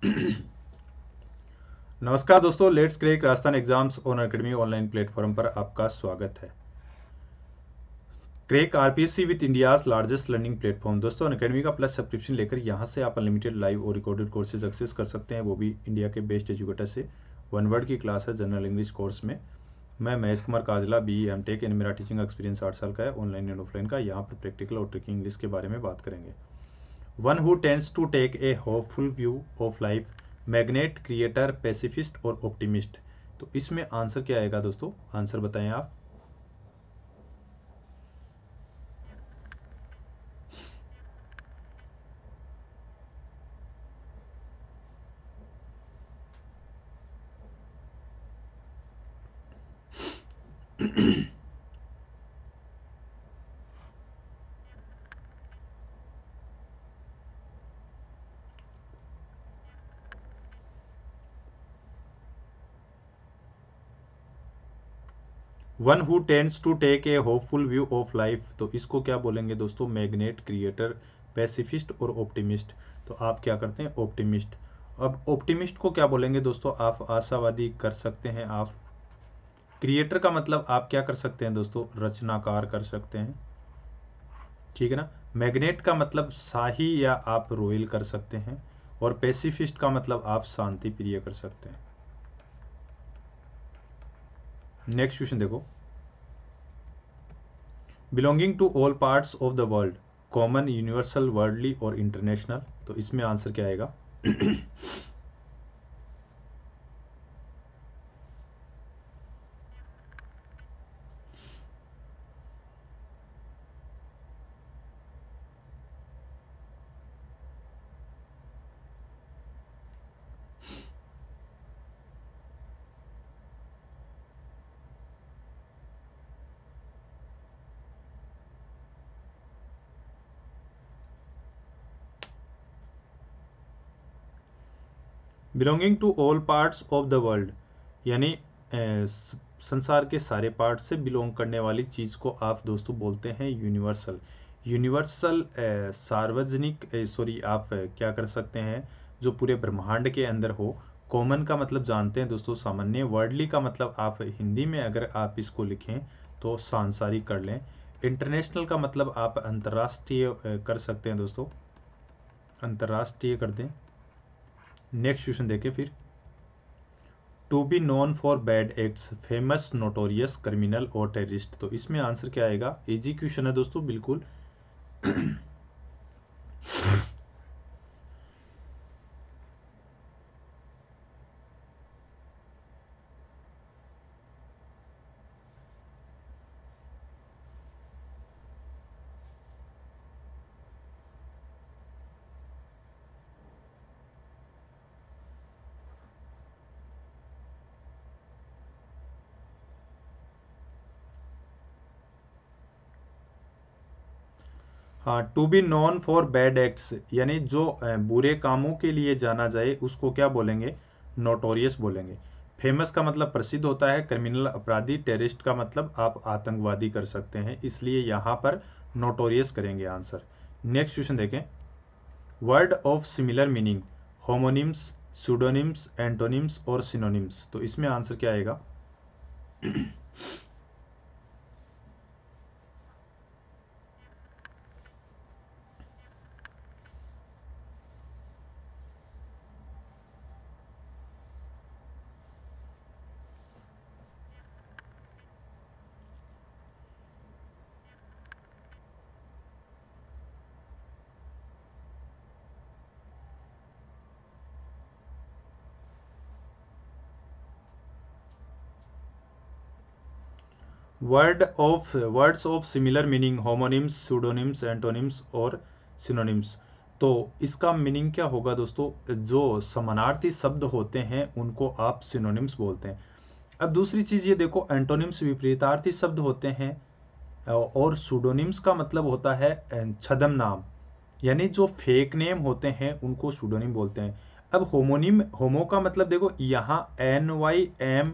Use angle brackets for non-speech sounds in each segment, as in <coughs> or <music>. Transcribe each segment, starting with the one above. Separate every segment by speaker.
Speaker 1: <clears throat> नमस्कार दोस्तों let's crack Rajasthan exams on academy online platform पर आपका स्वागत है crack RPSC with India largest learning platform दोस्तों अकेडमी का प्लस सब्सक्रिप्शन लेकर यहाँ से आप अनलिमिटेड लाइव और रिकॉर्डेड कोर्सेज एक्सेस कर सकते हैं वो भी इंडिया के बेस्ट एजुकेटर से वन वर्ड की क्लास है जनरल इंग्लिश कोर्स में मैं Mahesh Kumar Kajla B M tech and मेरा टीचिंग एक्सपीरियंस आठ साल का है ऑनलाइन एंड ऑफलाइन का यहाँ पर प्रैक्टिकल और ट्रिकिंग इंग्लिश के बारे में बात करेंगे one who tends to take a hopeful view of life magnet creator pacifist और ऑप्टिमिस्ट तो इसमें आंसर क्या आएगा दोस्तों आंसर बताएं आप one who tends to take a hopeful view of life तो इसको क्या बोलेंगे दोस्तों मैग्नेट क्रिएटर पैसिफिस्ट और ऑप्टिमिस्ट तो आप क्या करते हैं ऑप्टिमिस्ट अब ऑप्टिमिस्ट को क्या बोलेंगे दोस्तों आप आशावादी कर सकते हैं आप क्रिएटर का मतलब आप क्या कर सकते हैं दोस्तों रचनाकार कर सकते हैं ठीक है ना मैग्नेट का मतलब शाही या आप रोयल कर सकते हैं और पेसिफिस्ट का मतलब आप शांति प्रिय कर सकते हैं नेक्स्ट क्वेश्चन देखो belonging to all parts of the world common universal worldly और इंटरनेशनल तो इसमें आंसर क्या आएगा belonging to all parts of the world यानी संसार के सारे पार्ट से बिलोंग करने वाली चीज़ को आप दोस्तों बोलते हैं यूनिवर्सल यूनिवर्सल सार्वजनिक सॉरी आप क्या कर सकते हैं जो पूरे ब्रह्मांड के अंदर हो कॉमन का मतलब जानते हैं दोस्तों सामान्य वर्डली का मतलब आप हिंदी में अगर आप इसको लिखें तो सांसारिक कर लें इंटरनेशनल का मतलब आप अंतर्राष्ट्रीय कर सकते हैं दोस्तों अंतर्राष्ट्रीय कर दें नेक्स्ट क्वेश्चन देखें फिर to be known for bad acts famous notorious criminal और टेररिस्ट तो इसमें आंसर क्या आएगा इजी क्वेश्चन है दोस्तों बिल्कुल to be known for bad acts यानी जो बुरे कामों के लिए जाना जाए उसको क्या बोलेंगे नोटोरियस बोलेंगे फेमस का मतलब प्रसिद्ध होता है क्रिमिनल अपराधी टेररिस्ट का मतलब आप आतंकवादी कर सकते हैं इसलिए यहाँ पर नोटोरियस करेंगे आंसर नेक्स्ट क्वेश्चन देखें word of similar meaning homonyms pseudonyms antonyms और सिनोनिम्स तो इसमें आंसर क्या आएगा word of words of similar meaning homonyms pseudonyms antonyms और सिनोनिम्स तो इसका मीनिंग क्या होगा दोस्तों जो समानार्थी शब्द होते हैं उनको आप सिनोनिम्स बोलते हैं अब दूसरी चीज़ ये देखो एंटोनिम्स विपरीतार्थी शब्द होते हैं और सूडोनिम्स का मतलब होता है छदम नाम यानी जो फेक नेम होते हैं उनको सूडोनिम बोलते हैं अब होमोनिम होमो का मतलब देखो यहाँ एन वाई एम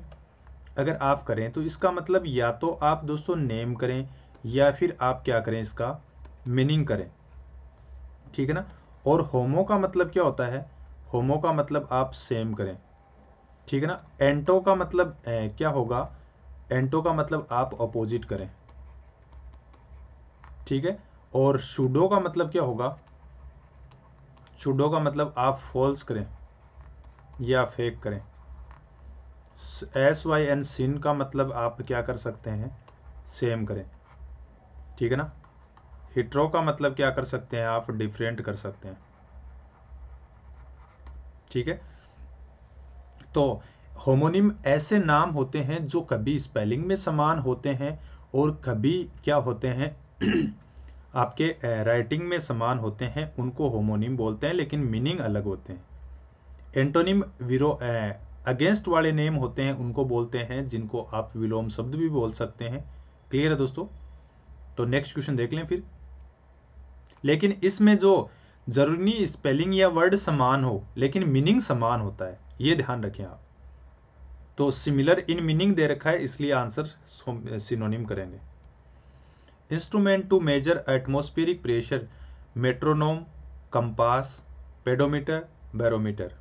Speaker 1: अगर आप करें तो इसका मतलब या तो आप दोस्तों नेम करें या फिर आप क्या करें इसका मीनिंग करें ठीक है ना और होमो का मतलब क्या होता है होमो का मतलब आप सेम करें ठीक है ना एंटो का मतलब ए, क्या होगा एंटो का मतलब आप अपोजिट करें ठीक है और शुडो का मतलब क्या होगा शुडो का मतलब आप फॉल्स करें या फेक करें एस वाई एन सिन का मतलब आप क्या कर सकते हैं सेम करें ठीक है ना हिट्रो का मतलब क्या कर सकते हैं आप डिफरेंट कर सकते हैं ठीक है तो होमोनिम ऐसे नाम होते हैं जो कभी स्पेलिंग में समान होते हैं और कभी क्या होते हैं <clears throat> आपके राइटिंग में समान होते हैं उनको होमोनिम बोलते हैं लेकिन मीनिंग अलग होते हैं एंटोनिम विरो अगेंस्ट वाले नेम होते हैं उनको बोलते हैं जिनको आप विलोम शब्द भी बोल सकते हैं क्लियर है दोस्तों तो नेक्स्ट क्वेश्चन देख लें फिर लेकिन इसमें जो जरूरी स्पेलिंग या वर्ड समान हो लेकिन मीनिंग समान होता है ये ध्यान रखें आप तो सिमिलर इन मीनिंग दे रखा है इसलिए आंसर सिनोनिम करेंगे instrument to measure atmospheric pressure metronome compass pedometer barometer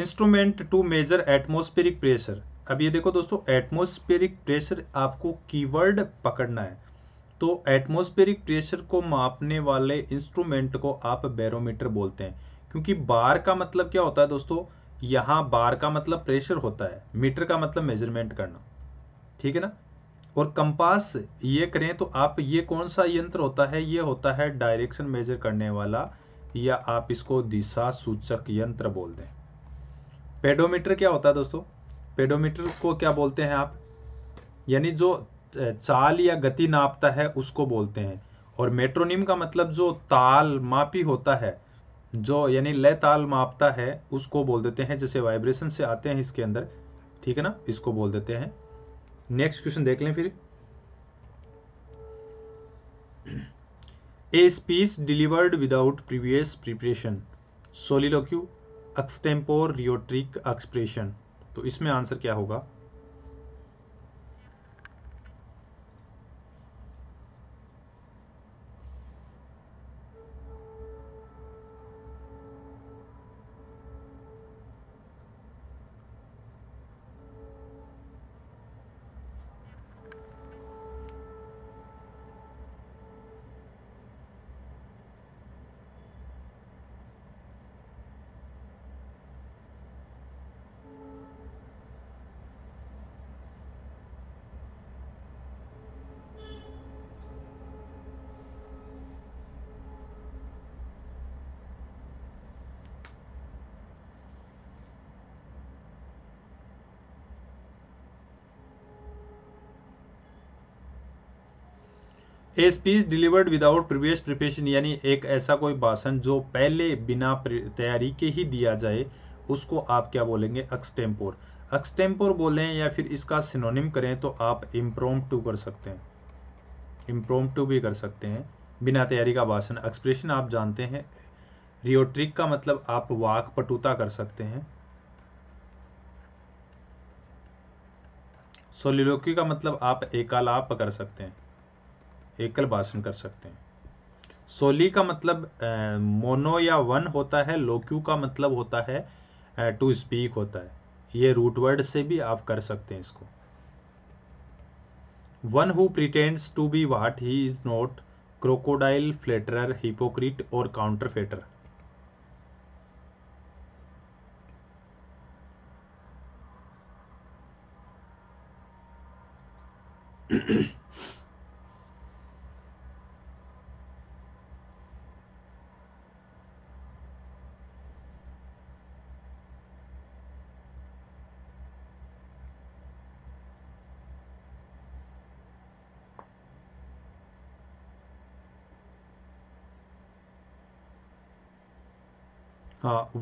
Speaker 1: instrument to measure atmospheric pressure अब ये देखो दोस्तों एटमोस्फेरिक प्रेशर आपको कीवर्ड पकड़ना है तो एटमोस्फेरिक प्रेशर को मापने वाले इंस्ट्रूमेंट को आप बैरोमीटर बोलते हैं क्योंकि बार का मतलब क्या होता है दोस्तों यहाँ बार का मतलब प्रेशर होता है मीटर का मतलब मेजरमेंट करना ठीक है ना और कंपास ये करें तो आप ये कौन सा यंत्र होता है ये होता है डायरेक्शन मेजर करने वाला या आप इसको दिशा सूचक यंत्र बोल दें पेडोमीटर क्या होता है दोस्तों पेडोमीटर को क्या बोलते हैं आप यानी जो चाल या गति नापता है उसको बोलते हैं और मेट्रोनिम का मतलब जो ताल मापी होता है जो यानी लय ताल मापता है उसको बोल देते हैं जैसे वाइब्रेशन से आते हैं इसके अंदर ठीक है ना इसको बोल देते हैं नेक्स्ट क्वेश्चन देख लें फिर <clears throat> a speech delivered without previous preparation soliloquy extempore rhetoric expression तो इसमें आंसर क्या होगा a speech delivered without previous preparation यानी एक ऐसा कोई भाषण जो पहले बिना तैयारी के ही दिया जाए उसको आप क्या बोलेंगे एक्सटेम्पोर एक्सटेम्पोर बोलें या फिर इसका सिनोनिम करें तो आप इम्प्रोम टू कर सकते हैं इम्प्रोम टू भी कर सकते हैं बिना तैयारी का भाषण एक्सप्रेशन आप जानते हैं रियोट्रिक का मतलब आप वाक पटुता कर सकते हैं सोलिलोकी का मतलब आप एकालाप कर सकते हैं एकल भाषण कर सकते हैं सोली का मतलब मोनो या वन होता है लोक्यू का मतलब होता है टू स्पीक होता है ये रूट वर्ड से भी आप कर सकते हैं इसको one who pretends to be what he is not crocodile flatterer hypocrite और counterfeiter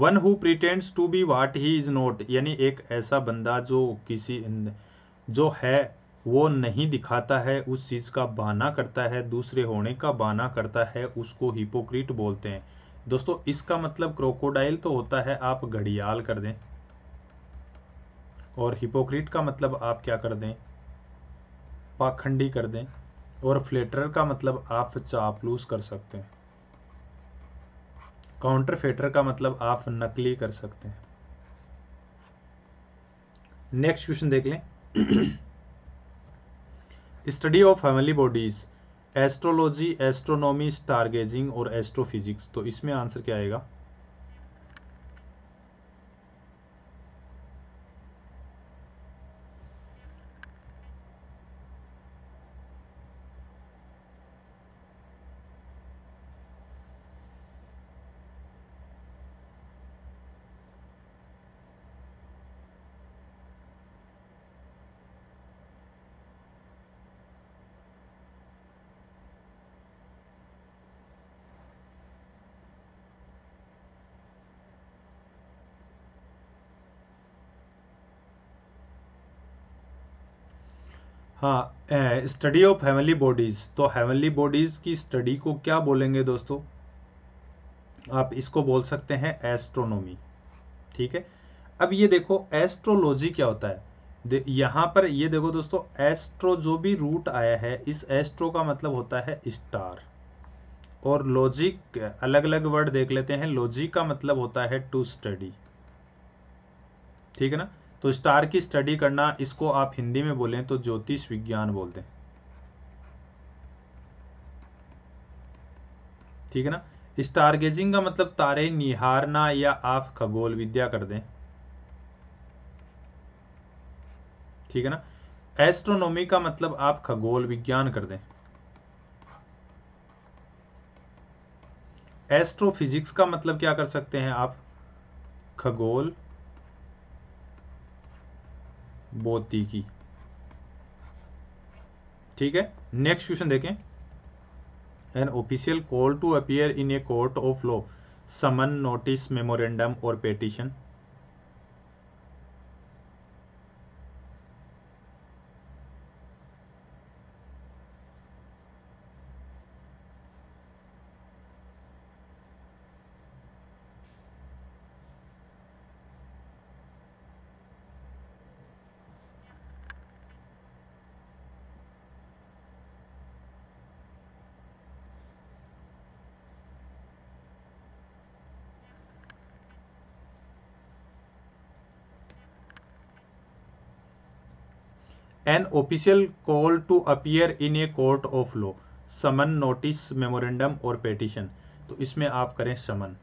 Speaker 1: one who pretends to be what he is not यानी एक ऐसा बंदा जो किसी जो है वो नहीं दिखाता है उस चीज़ का बहाना करता है दूसरे होने का बहाना करता है उसको हिपोक्रिट बोलते हैं दोस्तों इसका मतलब क्रोकोडाइल तो होता है आप घड़ियाल कर दें और हिपोक्रिट का मतलब आप क्या कर दें पाखंडी कर दें और फ्लेटर का मतलब आप चापलूस कर सकते हैं काउंटरफेटर का मतलब आप नकली कर सकते हैं नेक्स्ट क्वेश्चन देख लें study of family bodies astrology astronomy stargazing और एस्ट्रोफिजिक्स तो इसमें आंसर क्या आएगा हाँ स्टडी ऑफ हेवनली बॉडीज़ तो हेवनली बॉडीज़ की स्टडी को क्या बोलेंगे दोस्तों आप इसको बोल सकते हैं एस्ट्रोनॉमी ठीक है अब ये देखो एस्ट्रोलॉजी क्या होता है यहां पर ये देखो दोस्तों एस्ट्रो जो भी रूट आया है इस एस्ट्रो का मतलब होता है स्टार और लॉजिक अलग अलग वर्ड देख लेते हैं लॉजिक का मतलब होता है टू स्टडी ठीक है ना तो स्टार की स्टडी करना इसको आप हिंदी में बोलें तो ज्योतिष विज्ञान बोलते दें ठीक है ना स्टार गेजिंग का मतलब तारे निहारना या आप खगोल विद्या कर दें ठीक है ना एस्ट्रोनॉमी का मतलब आप खगोल विज्ञान कर दें एस्ट्रोफिजिक्स का मतलब क्या कर सकते हैं आप खगोल मोती की ठीक है नेक्स्ट क्वेश्चन देखें an official call to appear in a court of law summon notice memorandum और petition an official call to appear in a court of law summon notice memorandum और पेटिशन तो इसमें आप करें समन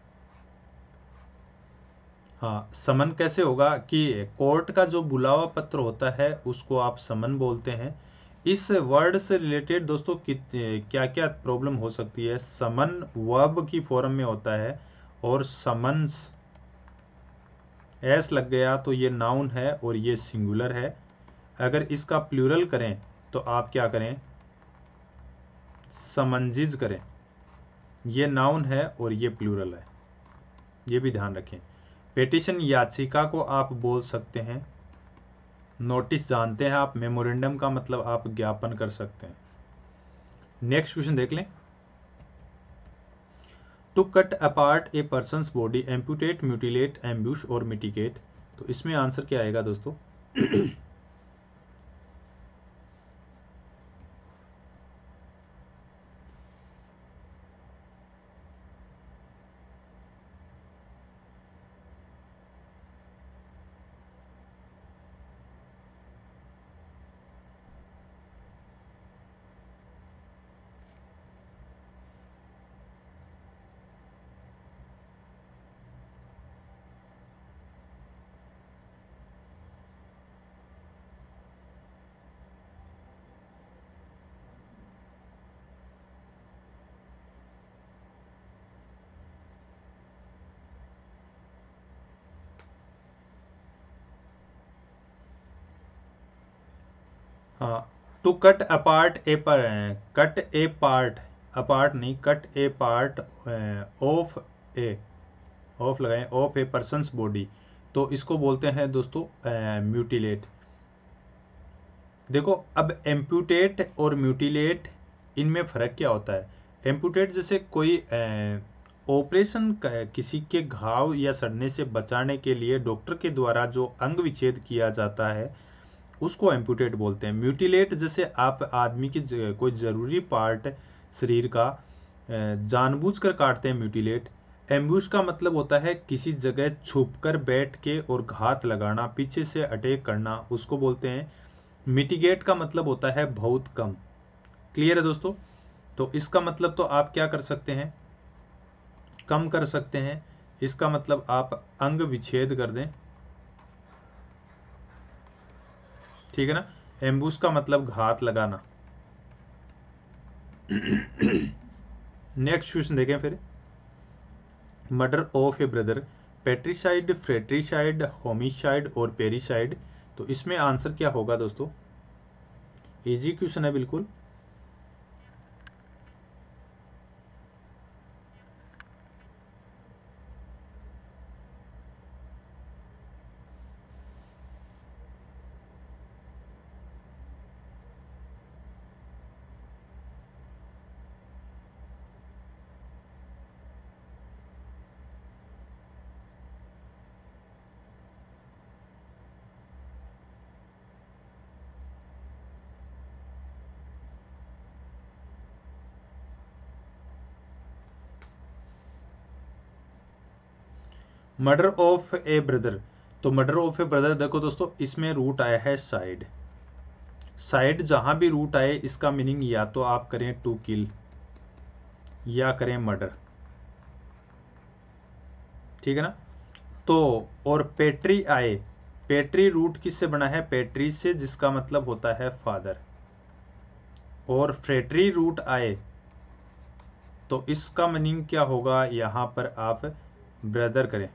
Speaker 1: हाँ समन कैसे होगा कि कोर्ट का जो बुलावा पत्र होता है उसको आप समन बोलते हैं इस वर्ड से रिलेटेड दोस्तों क्या क्या प्रॉब्लम हो सकती है समन वर्ब की फॉर्म में होता है और समन्स एस लग गया तो ये नाउन है और ये सिंगुलर है अगर इसका प्लूरल करें तो आप क्या करें समंजिज करें ये नाउन है और ये प्लूरल है ये भी ध्यान रखें पेटिशन याचिका को आप बोल सकते हैं नोटिस जानते हैं आप मेमोरेंडम का मतलब आप ज्ञापन कर सकते हैं नेक्स्ट क्वेश्चन देख लें to cut apart a person body amputate mutilate ambush और मिटिकेट तो इसमें आंसर क्या आएगा दोस्तों to cut apart a per cut a part apart नहीं cut a part of a off लगाए ऑफ ए पर्सनस बॉडी तो इसको बोलते हैं दोस्तों म्यूटिलेट देखो अब एम्प्यूटेट और म्यूटिलेट इनमें फ़र्क क्या होता है एम्प्यूटेट जैसे कोई ऑपरेशन किसी के घाव या सड़ने से बचाने के लिए डॉक्टर के द्वारा जो अंग विच्छेद किया जाता है उसको एम्पूटेट बोलते हैं म्यूटिलेट जैसे आप आदमी की कोई ज़रूरी पार्ट शरीर का जानबूझकर काटते हैं म्यूटिलेट एम्बूश का मतलब होता है किसी जगह छुपकर बैठ के और घात लगाना पीछे से अटैक करना उसको बोलते हैं मिटिगेट का मतलब होता है बहुत कम क्लियर है दोस्तों तो इसका मतलब तो आप क्या कर सकते हैं कम कर सकते हैं इसका मतलब आप अंग विच्छेद कर दें ठीक है ना एम्बूस का मतलब घात लगाना नेक्स्ट क्वेश्चन देखें फिर murder of a brother patricide fratricide homicide और पेरीसाइड तो इसमें आंसर क्या होगा दोस्तों इजी क्वेश्चन है बिल्कुल मर्डर ऑफ ए ब्रदर तो मर्डर ऑफ ए ब्रदर देखो दोस्तों इसमें रूट आया है साइड साइड जहां भी रूट आए इसका मीनिंग या तो आप करें टू किल या करें मर्डर ठीक है ना तो और पेट्री आए पेट्री रूट किससे बना है पेट्री से जिसका मतलब होता है फादर और फ्रेटरी रूट आए तो इसका मीनिंग क्या होगा यहां पर आप ब्रदर करें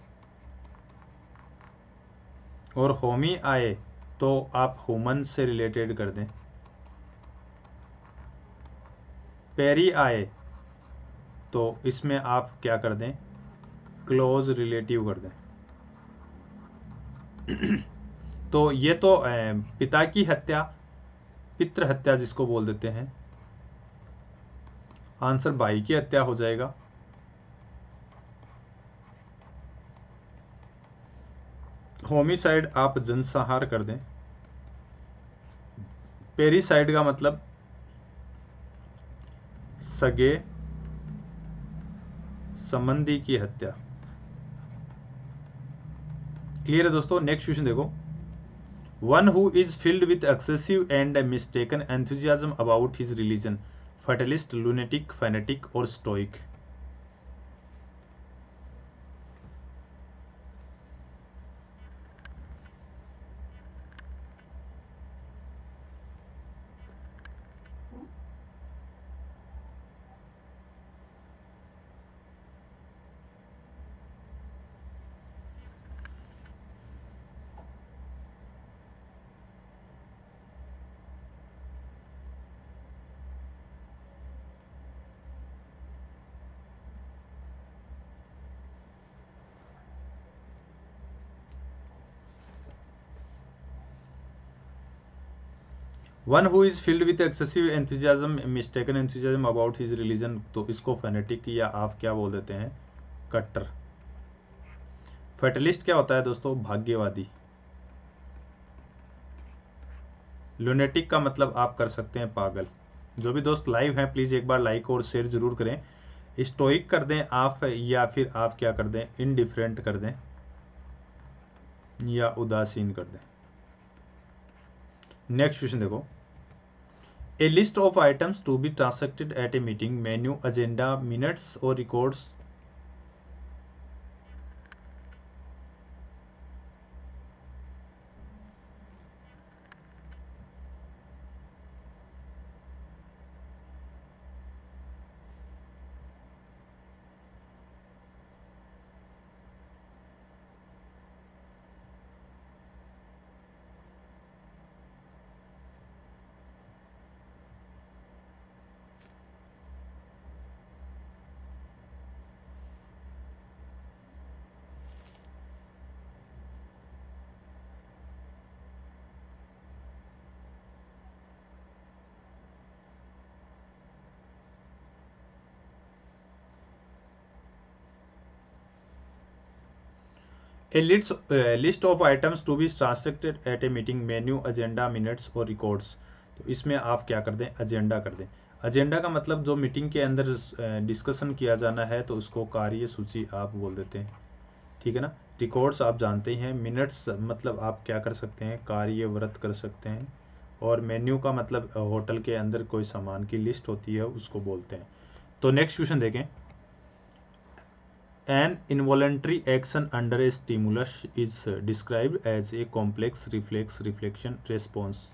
Speaker 1: और होमी आए तो आप हुमन से रिलेटेड कर दें पेरी आए तो इसमें आप क्या कर दें क्लोज रिलेटिव कर दें <clears throat> तो ये तो पिता की हत्या पितृ हत्या जिसको बोल देते हैं आंसर भाई की हत्या हो जाएगा होमिसाइड आप जनसंहार कर दें पेरिसाइड का मतलब सगे संबंधी की हत्या क्लियर है दोस्तों नेक्स्ट क्वेश्चन देखो one who is filled with excessive and mistaken enthusiasm about his religion fatalist lunatic fanatic और stoic one who is filled with excessive enthusiasm mistaken enthusiasm about his religion तो इसको phonetic या आप क्या बोल देते हैं कट्टर फेटलिस्ट क्या होता है दोस्तों भाग्यवादी लुनेटिक का मतलब आप कर सकते हैं पागल जो भी दोस्त लाइव हैं प्लीज़ एक बार लाइक और शेयर जरूर करें स्टोइक कर दें आप या फिर आप क्या कर दें इनडिफरेंट कर दें या उदासीन कर दें नेक्स्ट क्वेश्चन देखो A list of items to be transacted at a meeting, menu, agenda, minutes or records a list, list of items to be transacted at a meeting menu agenda minutes और records तो इसमें आप क्या कर दें agenda कर दें agenda का मतलब जो मीटिंग के अंदर डिस्कशन uh, किया जाना है तो उसको कार्य सूची आप बोल देते हैं ठीक है ना रिकॉर्ड्स आप जानते हैं मिनट्स मतलब आप क्या कर सकते हैं कार्य व्रत कर सकते हैं और मेन्यू का मतलब होटल uh, के अंदर कोई सामान की लिस्ट होती है उसको बोलते हैं तो नेक्स्ट क्वेश्चन देखें An involuntary action under a stimulus is described as a complex reflex reflection response.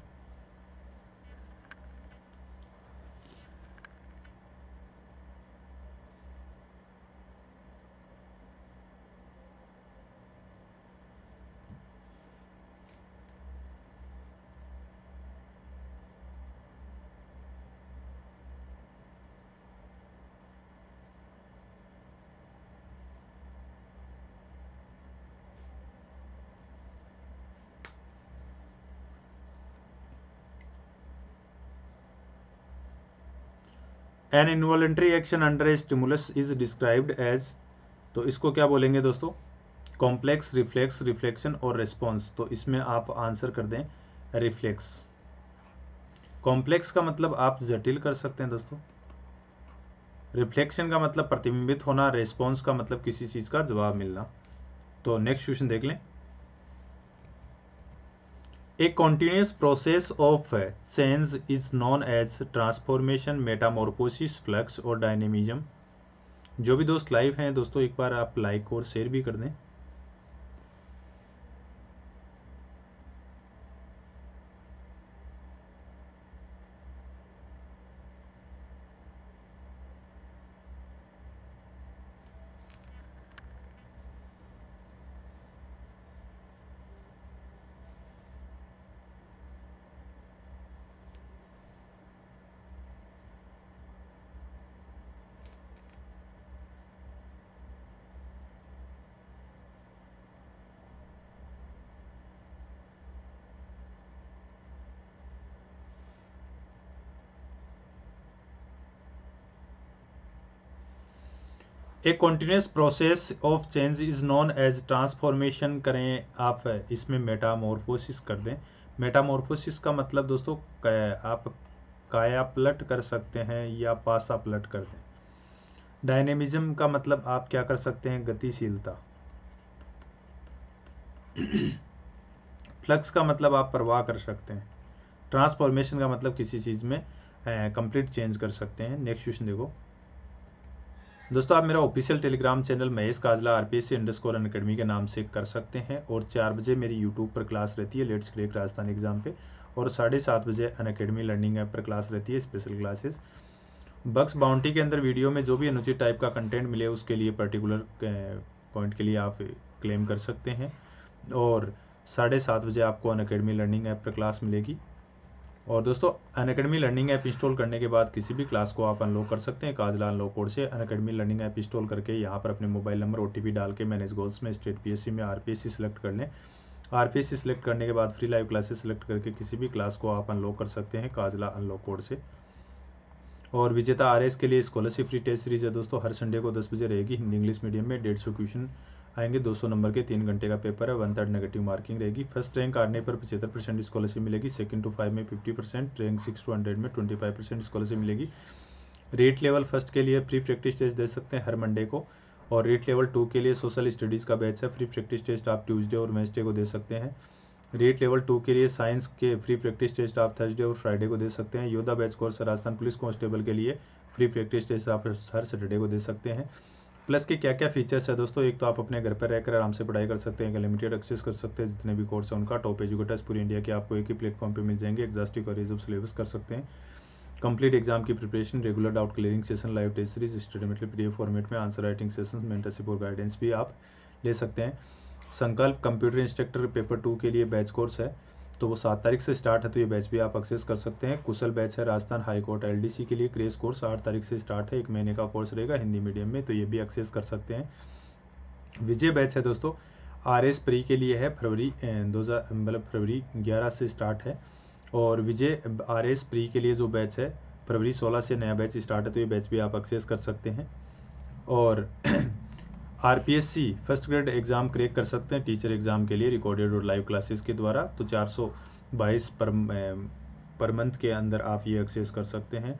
Speaker 1: An involuntary action under a stimulus is described as तो इसको क्या बोलेंगे दोस्तों कॉम्प्लेक्स रिफ्लेक्स रिफ्लेक्शन और रिस्पॉन्स तो इसमें आप आंसर कर दें रिफ्लेक्स कॉम्प्लेक्स का मतलब आप जटिल कर सकते हैं दोस्तों रिफ्लेक्शन का मतलब प्रतिबिंबित होना रिस्पॉन्स का मतलब किसी चीज़ का जवाब मिलना तो नेक्स्ट क्वेश्चन देख लें a continuous process of change is known as transformation metamorphosis flux और डायनेमिज्म जो भी दोस्त लाइव हैं दोस्तों एक बार आप लाइक और शेयर भी कर दें a continuous process of change is known as transformation करें आप इसमें मेटामोरफोसिस कर दें मेटामोरफोसिस का मतलब दोस्तों आप काया पलट कर सकते हैं या पासा पलट कर दें डायनेमिज्म का मतलब आप क्या कर सकते हैं गतिशीलता फ्लक्स का मतलब आप प्रवाह कर सकते हैं ट्रांसफॉर्मेशन का मतलब किसी चीज़ में कंप्लीट चेंज कर सकते हैं नेक्स्ट क्वेश्चन देखो दोस्तों आप मेरा official Telegram channel Mahesh Kajla R P S इंडस्कोर अकेडमी के नाम से कर सकते हैं और चार बजे मेरी यूट्यूब पर क्लास रहती है लेट्स क्रेक राजस्थान एग्जाम पे और साढ़े सात बजे अन अकेडमी लर्निंग ऐप पर क्लास रहती है स्पेशल क्लासेस बक्स बाउंड्री के अंदर वीडियो में जो भी अनुचित टाइप का कंटेंट मिले उसके लिए पर्टिकुलर पॉइंट के लिए आप क्लेम कर सकते हैं और साढ़े सात बजे आपको अन लर्निंग ऐप पर क्लास मिलेगी और दोस्तों अनकेडमी लर्निंग ऐप इंस्टॉल करने के बाद किसी भी क्लास को आप अनलॉक कर सकते हैं काजला अनलॉक कोड से अनकेडमी लर्निंग ऐप इंस्टॉल करके यहाँ पर अपने मोबाइल नंबर ओ डाल के मैनेज गोल्स में स्टेट सी में सी सिलेक्ट कर लें सी सिलेक्ट करने के बाद फ्री लाइव क्लासेस सिलेक्ट करके किसी भी क्लास को आप अनलॉक कर सकते हैं काजला अनलॉक कोड से और विजेता आर के लिए स्कॉलरशिप फ्री टेस्ट सीरीज है दोस्तों हर संडे को दस बजे रहेगी हिंदी इंग्लिश मीडियम में डेढ़ सौ क्वेश्चन आएंगे 200 नंबर के तीन घंटे का पेपर है वन थर्ड नेगेटिव मार्किंग रहेगी फर्स्ट रैंक आने पर पचहत्तर परसेंट स्कॉलरशिप मिलेगी सेकंड टू फाइव में fifty percent rank six to hundred में ट्वेंटी फाइव परसेंट स्कॉलरशिप मिलेगी रेट लेवल फर्स्ट के लिए प्री प्रैक्टिस टेस्ट दे सकते हैं हर मंडे को और रेट लेवल टू के लिए सोशल स्टडीज़ का बैच है फ्री प्रैक्टिस टेस्ट आप ट्यूजडे और वेंसडे को दे सकते हैं रेट लेवल टू के लिए साइंस के फ्री प्रैक्टिस टेस्ट आप थर्सडे और फ्राइडे को दे सकते हैं Yoddha batch course Rajasthan police constable के लिए फ्री प्रैक्टिस टेस्ट आप हर सैटरडे को दे सकते हैं प्लस के क्या क्या फीचर्स है दोस्तों एक तो आप अपने घर पर रहकर आराम से पढ़ाई कर सकते हैं लिमिटेड एक्सेस कर सकते हैं जितने भी कोर्स हैं उनका टॉप एजुकेटर्स पूरी इंडिया के आपको एक ही प्लेटफॉर्म पे मिल जाएंगे एग्जास्टिक और रिजर्व सिलेबस कर सकते हैं कंप्लीट एग्जाम की preparation regular doubt clearing session live test series study material format में आंसर राइटिंग सेशन मेंटरशिप और गाइडेंस भी आप ले सकते हैं संकल्प कंप्यूटर इंस्ट्रक्टर पेपर टू के लिए बैच कोर्स है तो वो सात तारीख से स्टार्ट है तो ये बैच भी आप एक्सेस कर सकते हैं कुशल बैच है Rajasthan high court L D C के लिए क्रेज कोर्स आठ तारीख से स्टार्ट है एक महीने का कोर्स रहेगा हिंदी मीडियम में तो ये भी एक्सेस कर सकते हैं विजय बैच है दोस्तों आर एस प्री के लिए है फरवरी दो हज़ार मतलब फरवरी ग्यारह से स्टार्ट है और विजय आर एस प्री के लिए जो बैच है फरवरी सोलह से नया बैच स्टार्ट है तो ये बैच भी आप एक्सेस कर सकते हैं और <clears throat> C first grade exam crack कर सकते हैं टीचर एग्जाम के लिए रिकॉर्डेड और लाइव क्लासेस के द्वारा तो बाईस पर पर मंथ के अंदर आप ये एक्सेस कर सकते हैं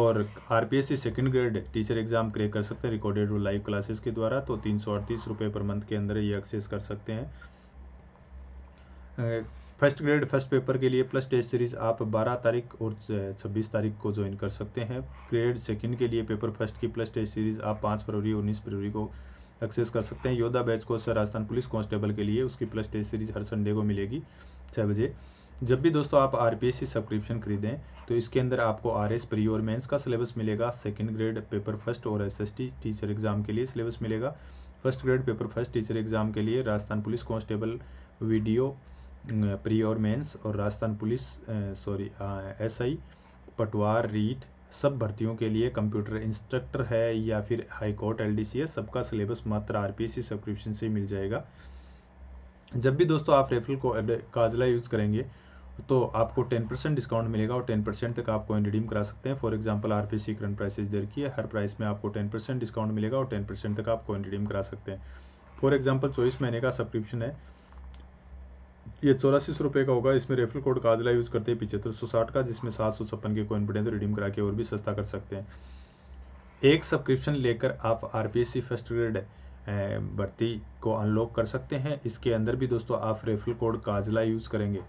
Speaker 1: और R P S C second grade teacher exam crack कर सकते हैं रिकॉर्डेड और लाइव क्लासेस के द्वारा तो तीन सौ अड़तीस रुपये पर मंथ के अंदर ये एक्सेस कर सकते हैं फर्स्ट ग्रेड फर्स्ट पेपर के लिए प्लस टेस्ट सीरीज आप 12 तारीख और 26 तारीख को ज्वाइन कर सकते हैं ग्रेड सेकंड के लिए पेपर फर्स्ट की प्लस टेस्ट सीरीज आप 5 फरवरी 19 फरवरी को एक्सेस कर सकते हैं योद्धा बैच को राजस्थान पुलिस कांस्टेबल के लिए उसकी प्लस टेस्ट सीरीज हर संडे को मिलेगी छः बजे जब भी दोस्तों आप आर पी सब्सक्रिप्शन खरीदें तो इसके अंदर आपको आर एस प्री और मेन्स का सिलेबस मिलेगा सेकेंड ग्रेड पेपर फर्स्ट और S S T teacher exam के लिए सिलेबस मिलेगा first grade paper first teacher exam के लिए Rajasthan police constable video pre um, और मेंस और Rajasthan police sorry um, SI um, Patwar REET सब भर्तियों के लिए कंप्यूटर इंस्ट्रक्टर है या फिर high court L D C है सबका सिलेबस मात्र R P S C subscription से मिल जाएगा जब भी दोस्तों आप रेफरल को काजला यूज़ करेंगे तो आपको टेन परसेंट डिस्काउंट मिलेगा और टेन परसेंट तक आप कॉइन रिडीम करा सकते हैं for example R P C current prices देर की है हर प्राइस में आपको टेन परसेंट डिस्काउंट मिलेगा और टेन परसेंट तक आप कॉइन रिडीम करा सकते हैं फॉर एग्जांपल चौबीस महीने का सब्सक्रिप्शन है ये चौरासी सौ रुपये का होगा इसमें रेफरल कोड काजला यूज़ करते हैं पिछहत्तर सौ साठ का जिसमें सात सौ छप्पन के कोइन पड़े तो रिडीम करा के और भी सस्ता कर सकते हैं एक सब्सक्रिप्शन लेकर आप R P S C first grade भर्ती को अनलॉक कर सकते हैं इसके अंदर भी दोस्तों आप रेफरल कोड काजला यूज़ करेंगे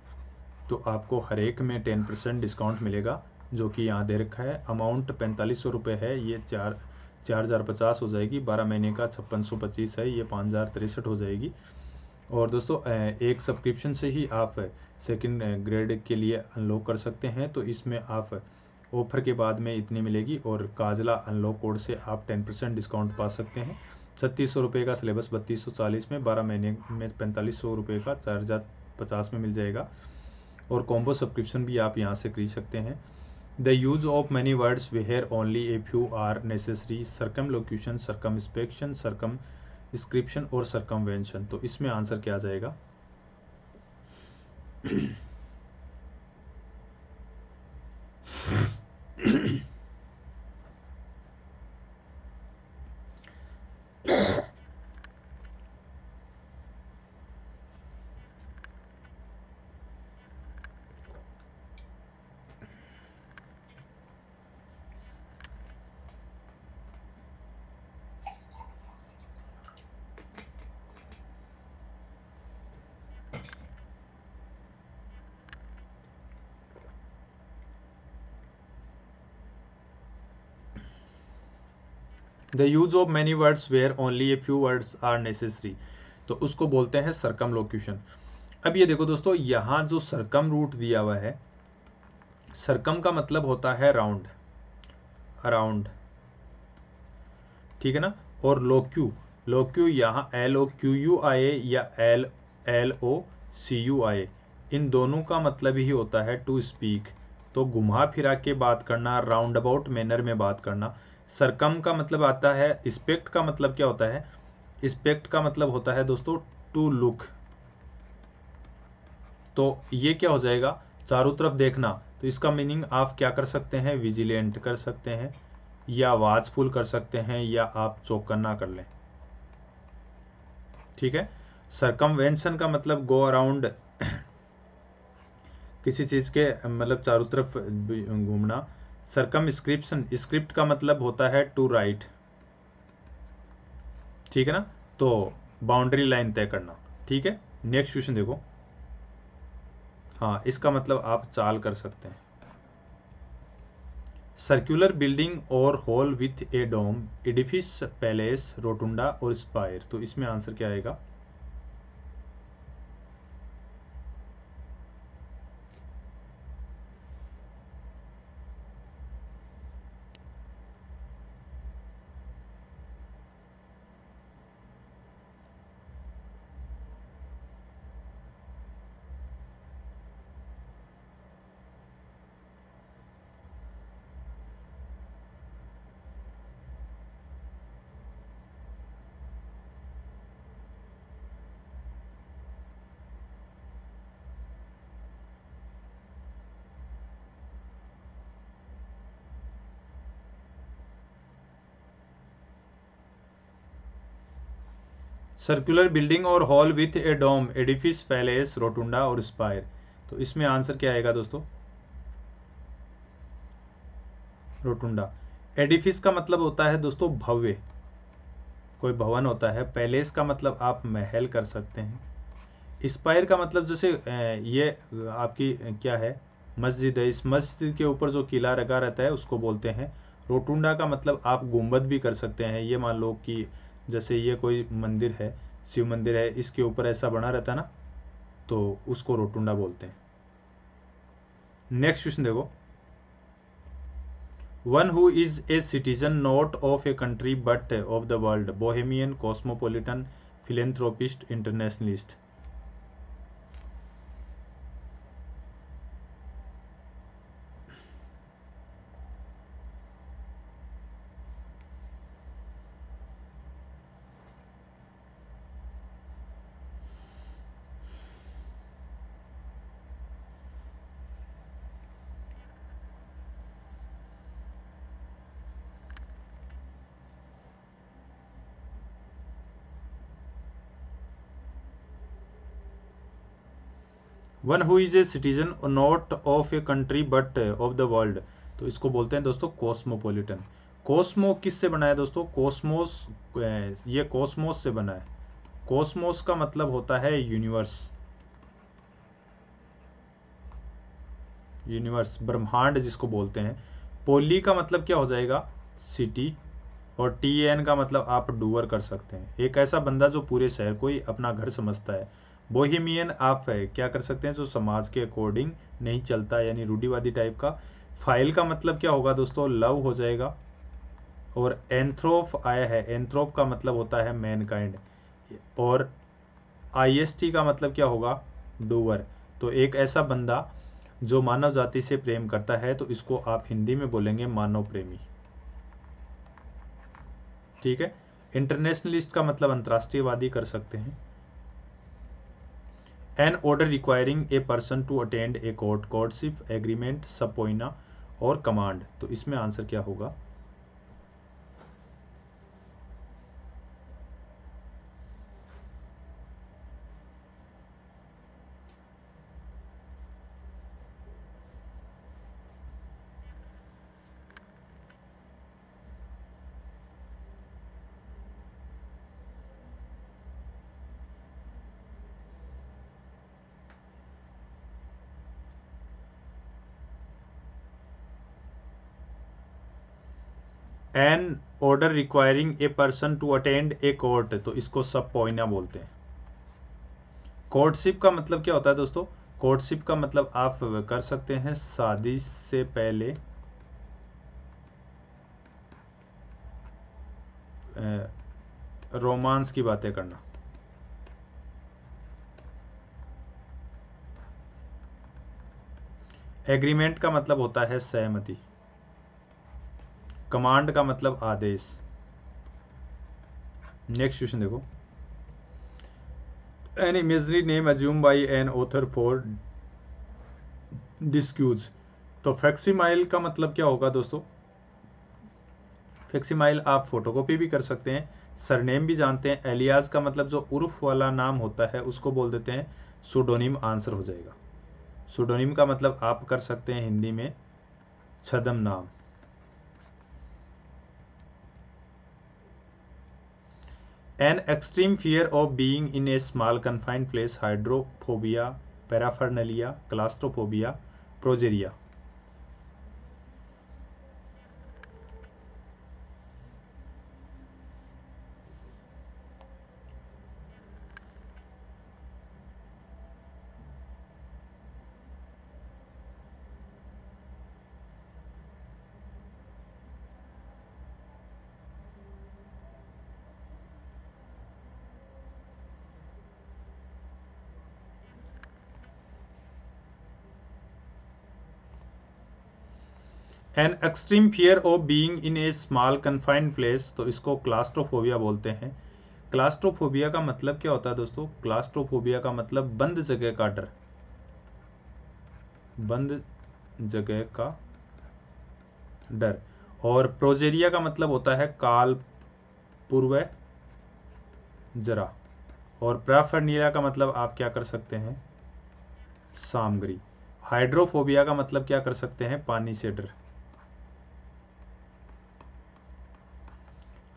Speaker 1: तो आपको हर एक में टेन परसेंट डिस्काउंट मिलेगा जो कि यहाँ दे रखा है अमाउंट पैंतालीस सौ रुपये है ये चार चार हज़ार पचास हो जाएगी बारह महीने का छप्पन सौ पच्चीस है ये पाँच हज़ार तिरसठ हो जाएगी और दोस्तों एक सब्सक्रिप्शन से ही आप सेकंड ग्रेड के लिए अनलॉक कर सकते हैं तो इसमें आप ऑफर के बाद में इतनी मिलेगी और काजला अनलॉक कोड से आप टेन परसेंट डिस्काउंट पा सकते हैं छत्तीस सौ रुपये का सिलेबस बत्तीस सौ चालीस में बारह महीने में पैंतालीस सौ रुपये का चार हज़ार पचास में मिल जाएगा और कॉम्बो सब्सक्रिप्शन भी आप यहाँ से खरीद सकते हैं the use of many words where only a few are necessary circumlocution circumspection circumscription और सरकमवेंशन तो इसमें आंसर क्या आ जाएगा the use of many words where only a few words are necessary तो उसको बोलते हैं सरकम लोक्यूशन अब ये देखो दोस्तों यहाँ जो सरकम रूट दिया हुआ है सरकम का मतलब होता है राउंड अराउंड ठीक है ना और लोक्यू लोक्यू यहाँ L O Q U I या L L O C U I इन दोनों का मतलब ही होता है टू स्पीक तो घुमा फिरा के बात करना राउंड अबाउट मैनर में बात करना सरकम का मतलब आता है स्पेक्ट का मतलब क्या होता है स्पेक्ट का मतलब होता है दोस्तों टू लुक तो ये क्या हो जाएगा चारों तरफ देखना तो इसका मीनिंग आप क्या कर सकते हैं विजिलेंट कर सकते हैं या वाचफुल कर सकते हैं या आप चौकन्ना कर लें ठीक है सरकमवेंशन का मतलब गो अराउंड <coughs> किसी चीज के मतलब चारों तरफ घूमना सरकम स्क्रिप्शन स्क्रिप्ट का मतलब होता है टू राइट ठीक है ना तो बाउंड्री लाइन तय करना ठीक है नेक्स्ट क्वेश्चन देखो हाँ इसका मतलब आप चाल कर सकते हैं सर्कुलर बिल्डिंग और hall with a dome edifice palace rotunda और स्पायर तो इसमें आंसर क्या आएगा सर्कुलर बिल्डिंग और hall with a dome edifice palace rotunda और स्पायर तो इसमें आंसर क्या आएगा दोस्तों रोटुंडा एडिफिस का मतलब होता है दोस्तों भव्य कोई भवन होता है पैलेस का मतलब आप महल कर सकते हैं स्पायर का मतलब जैसे ये आपकी क्या है मस्जिद है इस मस्जिद के ऊपर जो किला लगा रहता है उसको बोलते हैं रोटुंडा का मतलब आप गुम्बद भी कर सकते हैं ये मान लो कि जैसे ये कोई मंदिर है शिव मंदिर है इसके ऊपर ऐसा बना रहता है ना तो उसको रोटुंडा बोलते हैं नेक्स्ट क्वेश्चन देखो one who is a citizen not of a country but of the world bohemian cosmopolitan philanthropist internationalist one who is a citizen not of a country but of the world तो इसको बोलते हैं दोस्तों cosmopolitan Cosmo किस से बना है दोस्तों कॉस्मोस ये कॉस्मोस से बना है कॉस्मोस का मतलब होता है यूनिवर्स यूनिवर्स ब्रह्मांड जिसको बोलते हैं पोली का मतलब क्या हो जाएगा सिटी और टी एन का मतलब आप डूवर कर सकते हैं एक ऐसा बंदा जो पूरे शहर को ही अपना घर समझता है बोहिमियन आप है क्या कर सकते हैं जो समाज के अकॉर्डिंग नहीं चलता यानी रूढ़ीवादी टाइप का फाइल का मतलब क्या होगा दोस्तों लव हो जाएगा और एंथ्रोफ आया है एंथ्रोप का मतलब होता है मैनकाइंड और आईएसटी का मतलब क्या होगा डूवर तो एक ऐसा बंदा जो मानव जाति से प्रेम करता है तो इसको आप हिंदी में बोलेंगे मानव प्रेमी ठीक है इंटरनेशनलिस्ट का मतलब अंतर्राष्ट्रीयवादी कर सकते हैं an order requiring a person to attend a court courtship agreement subpoena और कमांड तो इसमें आंसर क्या होगा an order requiring a person to attend a court तो इसको सब पोइना बोलते हैं कोर्टशिप का मतलब क्या होता है दोस्तों कोर्टशिप का मतलब आप कर सकते हैं शादी से पहले रोमांस की बातें करना एग्रीमेंट का मतलब होता है सहमति कमांड का मतलब आदेश नेक्स्ट क्वेश्चन देखो an imagery name assume by an author for disguise तो फैक्सीमाइल का मतलब क्या होगा दोस्तों फैक्सीमाइल आप फोटोकॉपी भी कर सकते हैं सरनेम भी जानते हैं एलियाज का मतलब जो उर्फ वाला नाम होता है उसको बोल देते हैं सुडोनिम आंसर हो जाएगा सुडोनिम का मतलब आप कर सकते हैं हिंदी में छदम नाम An extreme fear of being in a small confined place, hydrophobia, paraphernalia, claustrophobia, progeria. An extreme fear of being in a small confined place तो इसको क्लास्ट्रोफोबिया बोलते हैं क्लास्ट्रोफोबिया का मतलब क्या होता है दोस्तों क्लास्ट्रोफोबिया का मतलब बंद जगह का डर बंद जगह का डर और प्रोजेरिया का मतलब होता है काल पूर्व जरा और प्राफर्निया का मतलब आप क्या कर सकते हैं सामग्री हाइड्रोफोबिया का मतलब क्या कर सकते हैं पानी से डर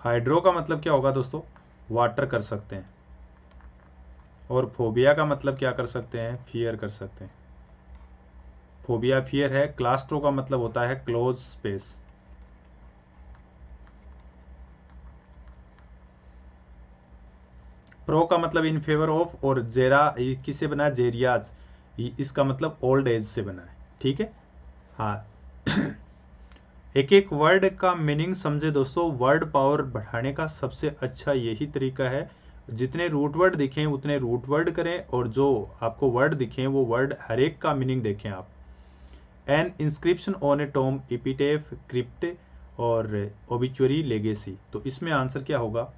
Speaker 1: हाइड्रो का मतलब क्या होगा दोस्तों वाटर कर सकते हैं और फोबिया का मतलब क्या कर सकते हैं फियर कर सकते हैं फोबिया फियर है क्लास्ट्रो का मतलब होता है क्लोज स्पेस प्रो का मतलब इन फेवर ऑफ और जेरा किससे बना है जेरियाज इसका मतलब ओल्ड एज से बना है ठीक है हाँ एक एक वर्ड का मीनिंग समझे दोस्तों वर्ड पावर बढ़ाने का सबसे अच्छा यही तरीका है जितने रूट वर्ड दिखें उतने रूट वर्ड करें और जो आपको वर्ड दिखें वो वर्ड हर एक का मीनिंग देखें आप an inscription on a tomb epitaph crypt और ओबिचुरी लेगेसी तो इसमें आंसर क्या होगा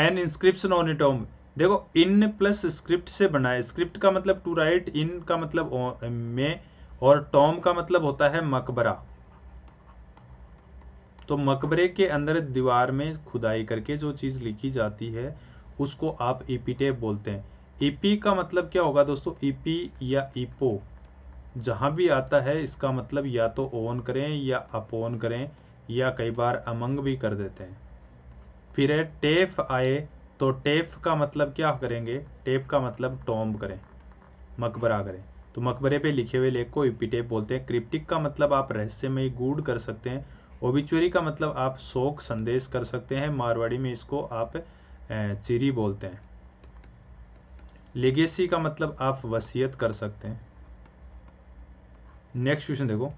Speaker 1: एन इंस्क्रिप्शन ऑन इट ओम देखो इन प्लस स्क्रिप्ट से बना है स्क्रिप्ट का मतलब टू राइट इन का मतलब में और टॉम का मतलब होता है मकबरा तो मकबरे के अंदर दीवार में खुदाई करके जो चीज़ लिखी जाती है उसको आप ईपीटेप e बोलते हैं ईपी e का मतलब क्या होगा दोस्तों ईपी e या ईपो जहां भी आता है इसका मतलब या तो ओन करें या अपोन करें या कई बार अमंग भी कर देते हैं फिर है टेफ आए तो टेफ का मतलब क्या करेंगे टेप का मतलब टॉम्ब करें मकबरा करें तो मकबरे पे लिखे हुए लेख को इपिटेप बोलते हैं क्रिप्टिक का मतलब आप रहस्यमय गूढ़ कर सकते हैं ओबिचुरी का मतलब आप शोक संदेश कर सकते हैं मारवाड़ी में इसको आप चिरी बोलते हैं लेगेसी का मतलब आप वसीयत कर सकते हैं नेक्स्ट क्वेश्चन देखो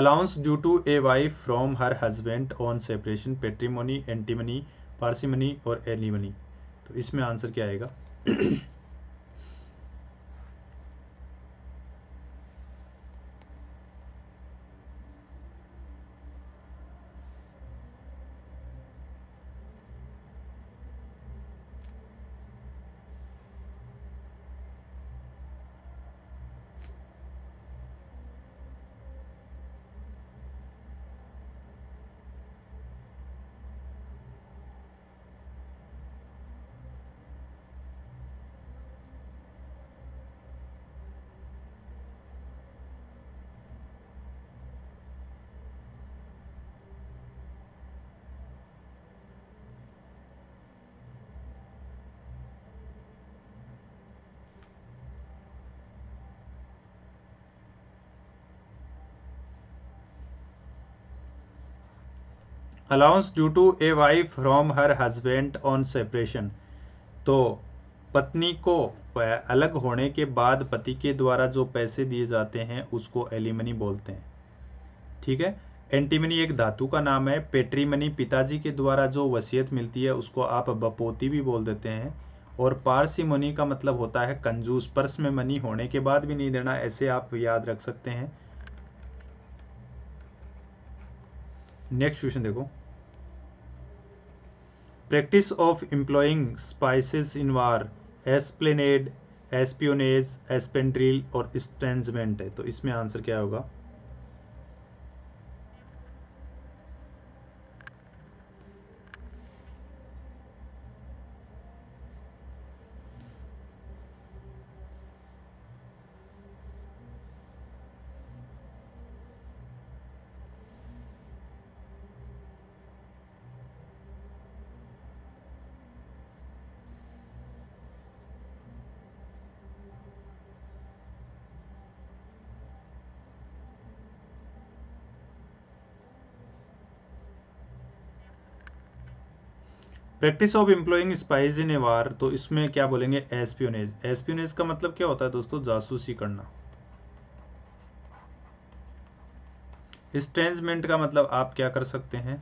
Speaker 1: allowance due to a wife from her husband on separation patrimony antimony parsimony alimony तो इसमें आंसर क्या आएगा allowance due to a wife from her husband on separation तो पत्नी को अलग होने के बाद पति के द्वारा जो पैसे दिए जाते हैं उसको एलिमनी बोलते हैं ठीक है एंटीमनी एक धातु का नाम है पेट्रीमनी पिताजी के द्वारा जो वसीयत मिलती है उसको आप बपोती भी बोल देते हैं और पारसी मनी का मतलब होता है कंजूस पर्स में मनी होने के बाद भी नहीं देना ऐसे आप याद रख सकते हैं नेक्स्ट क्वेश्चन देखो practice of employing spies in war esplanade espionage espadrille और स्ट्रेंजमेंट है तो इसमें आंसर क्या होगा practice of employing spies in a war तो इसमें क्या बोलेंगे एस्पियोनेज एस्पियोनेज का मतलब क्या होता है दोस्तों जासूसी करना स्ट्रेंजमेंट का मतलब आप क्या कर सकते हैं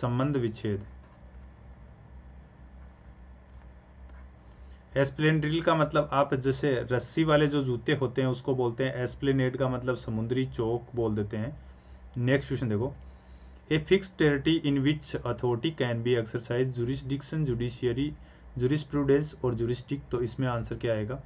Speaker 1: संबंध विच्छेद एस्प्लेनड्रिल का मतलब आप जैसे रस्सी वाले जो जूते होते हैं उसको बोलते हैं एस्प्लेनेड का मतलब समुद्री चौक बोल देते हैं नेक्स्ट क्वेश्चन देखो a fix territory in which authority can be exercise jurisdiction judiciary jurisprudence और जुडिस्टिक तो इसमें आंसर क्या आएगा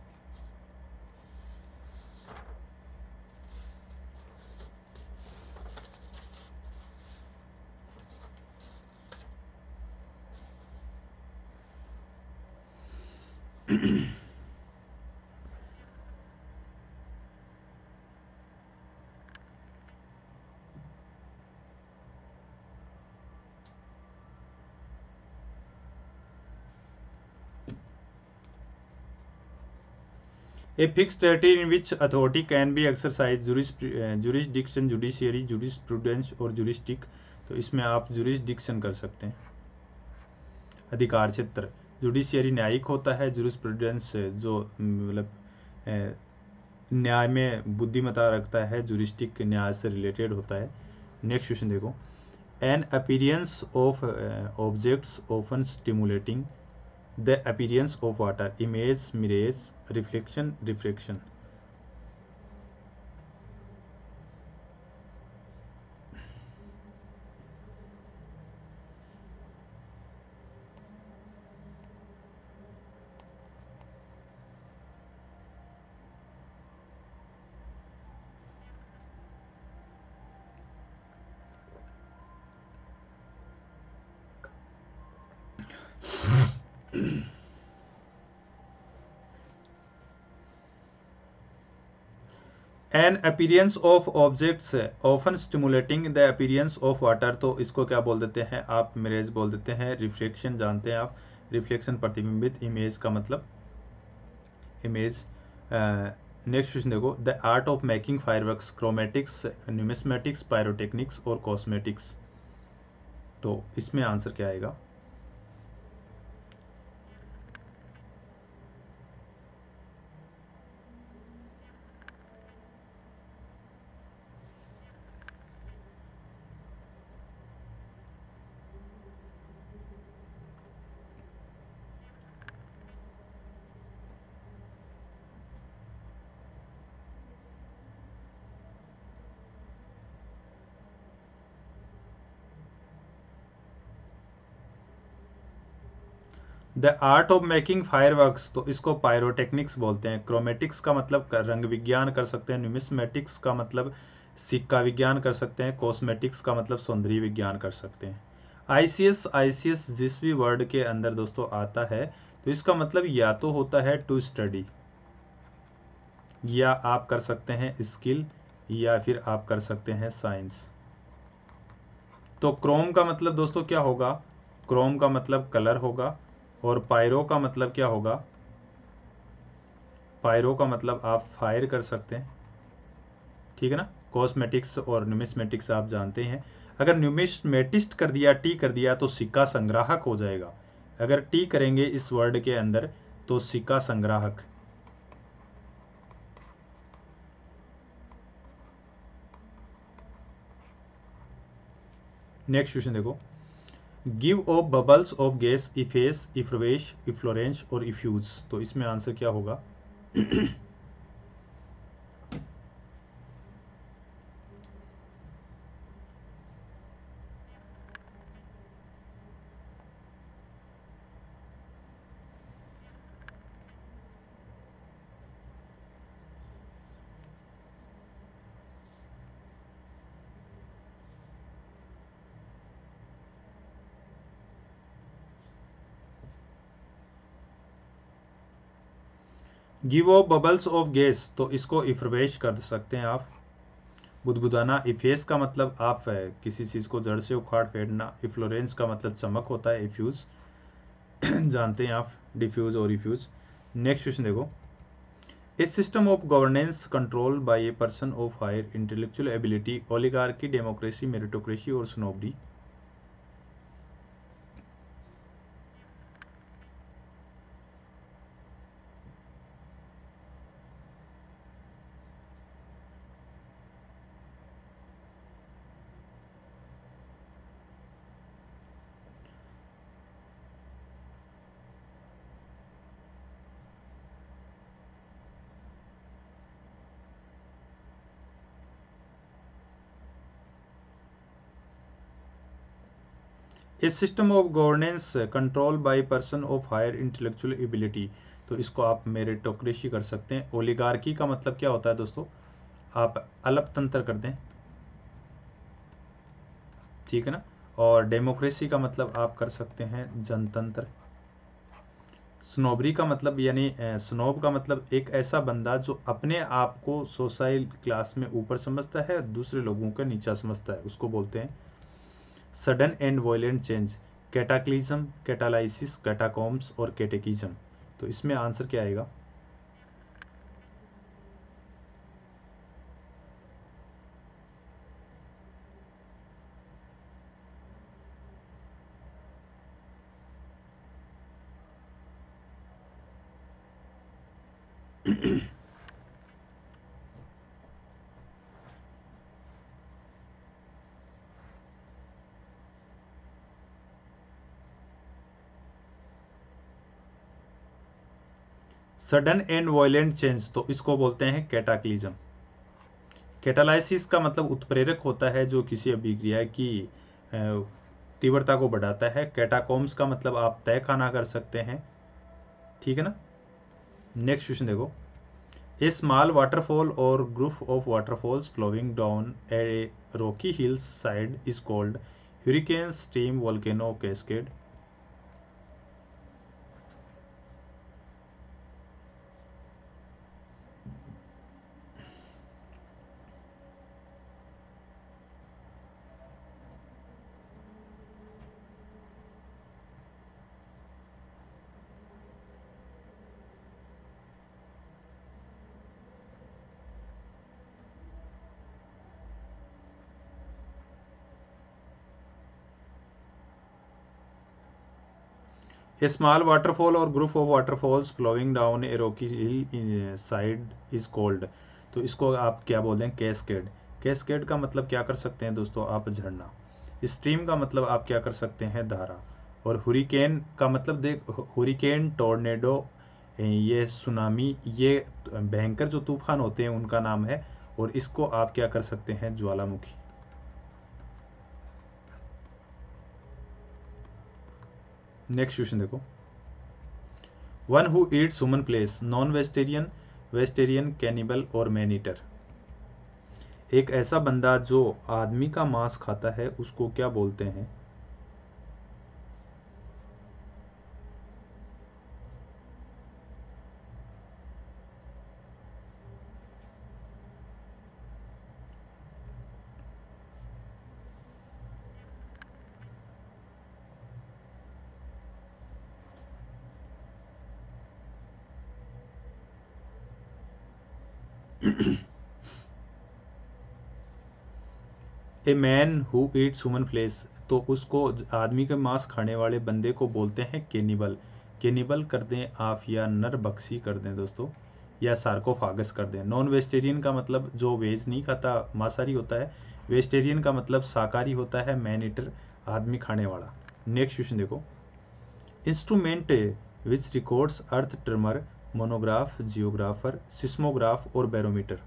Speaker 1: A fixed territory in which authority can be exercised eh, jurisdiction, judiciary, jurisprudence और juristic तो इसमें आप jurisdiction कर सकते हैं अधिकार क्षेत्र जुडिशियरी न्यायिक होता है जुरिस्प्रूडेंस जो मतलब eh, न्याय में बुद्धिमता रखता है जुरिस्टिक न्याय से रिलेटेड होता है नेक्स्ट क्वेश्चन देखो an appearance of objects often stimulating the appearance of water image mirage reflection refraction appearance of objects often stimulating the appearance of water तो इसको क्या बोल देते हैं आप मिरेज बोल देते हैं रिफ्लेक्शन जानते हैं आप रिफ्लेक्शन प्रतिबिंबित इमेज का मतलब इमेज नेक्स्ट क्वेश्चन देखो the art of making fireworks chromatics numismatics pyrotechnics और कॉस्मेटिक्स तो इसमें आंसर क्या आएगा the art of making fire तो इसको पायरोटेक्निक्स बोलते हैं क्रोमेटिक्स का मतलब कर, रंग विज्ञान कर सकते हैं न्यूमिसमेटिक्स का मतलब सिक्का विज्ञान कर सकते हैं कॉस्मेटिक्स का मतलब सौंदर्य विज्ञान कर सकते हैं आईसीएस आईसीएस जिस भी वर्ड के अंदर दोस्तों आता है तो इसका मतलब या तो होता है टू स्टडी या आप कर सकते हैं स्किल या फिर आप कर सकते हैं साइंस तो क्रोम का मतलब दोस्तों क्या होगा क्रोम का मतलब कलर होगा और पायरो का मतलब क्या होगा पायरो का मतलब आप फायर कर सकते हैं ठीक है ना कॉस्मेटिक्स और न्यूमिस्मेटिक्स आप जानते हैं अगर न्यूमिस्मेटिस्ट कर दिया टी कर दिया तो सिक्का संग्राहक हो जाएगा अगर टी करेंगे इस वर्ड के अंदर तो सिक्का संग्राहक नेक्स्ट क्वेश्चन देखो give off bubbles of gas efface effervesce efflorescence और इफ्यूज तो इसमें आंसर क्या होगा give off bubbles of gas तो इसको इफ्रवेश कर सकते हैं आप बुदबुदाना इफेस का मतलब आप है किसी चीज़ को जड़ से उखाड़ फेड़ना इफ्लोरेंस का मतलब चमक होता है इफ्यूज़ <clears throat> जानते हैं आप डिफ्यूज़ और इफ्यूज नेक्स्ट क्वेश्चन देखो a system of governance control by a person of higher intellectual ability oligarchy democracy meritocracy और snobbery a system of governance control by person of higher intellectual ability तो इसको आप मेरिटोक्रेसी कर सकते हैं oligarchy का मतलब क्या होता है दोस्तों आप अलप कर दें ठीक है ना और डेमोक्रेसी का मतलब आप कर सकते हैं जनतंत्र स्नोबरी का मतलब यानी स्नोब का मतलब एक ऐसा बंदा जो अपने आप को सोशल क्लास में ऊपर समझता है दूसरे लोगों का नीचा समझता है उसको बोलते हैं sudden and violent change cataclysm catalysis catacombs और कैटेकिज्म तो इसमें आंसर क्या आएगा सडन एंड वॉयलेंट चेंज तो इसको बोलते हैं कैटाक्लिज्म कैटालाइसिस का मतलब उत्प्रेरक होता है जो किसी अभिक्रिया की तीव्रता को बढ़ाता है कैटाकॉम्स का मतलब आप तय खाना कर सकते हैं ठीक है ना नेक्स्ट क्वेश्चन देखो ए स्मॉल वाटरफॉल और group of waterfalls flowing down a rocky hills side is called hurricane steam volcano cascade A small waterfall or group of waterfalls flowing down a rocky hill side is called तो इसको आप क्या बोलते हैं cascade cascade का मतलब क्या कर सकते हैं दोस्तों आप झरना स्ट्रीम का मतलब आप क्या कर सकते हैं धारा और हुरिकेन का मतलब देख हुरिकेन टोर्नेडो ये सुनामी ये भयंकर जो तूफान होते हैं उनका नाम है और इसको आप क्या कर सकते हैं ज्वालामुखी नेक्स्ट क्वेश्चन देखो one who eats human flesh non vegetarian vegetarian cannibal और मैन ईटर एक ऐसा बंदा जो आदमी का मांस खाता है उसको क्या बोलते हैं a man who eats human flesh तो उसको आदमी के मांस खाने वाले बंदे को बोलते हैं केनिबल केनिबल कर दें आप या नर बक्सी कर दें दोस्तों या सार्कोफागस कर दें नॉन वेजिटेरियन का मतलब जो वेज नहीं खाता मांसाहारी होता है वेजिटेरियन का मतलब शाकाहारी होता है मैन ईटर आदमी खाने वाला नेक्स्ट क्वेश्चन देखो instrument which records earth tremor monograph geographer seismograph और barometer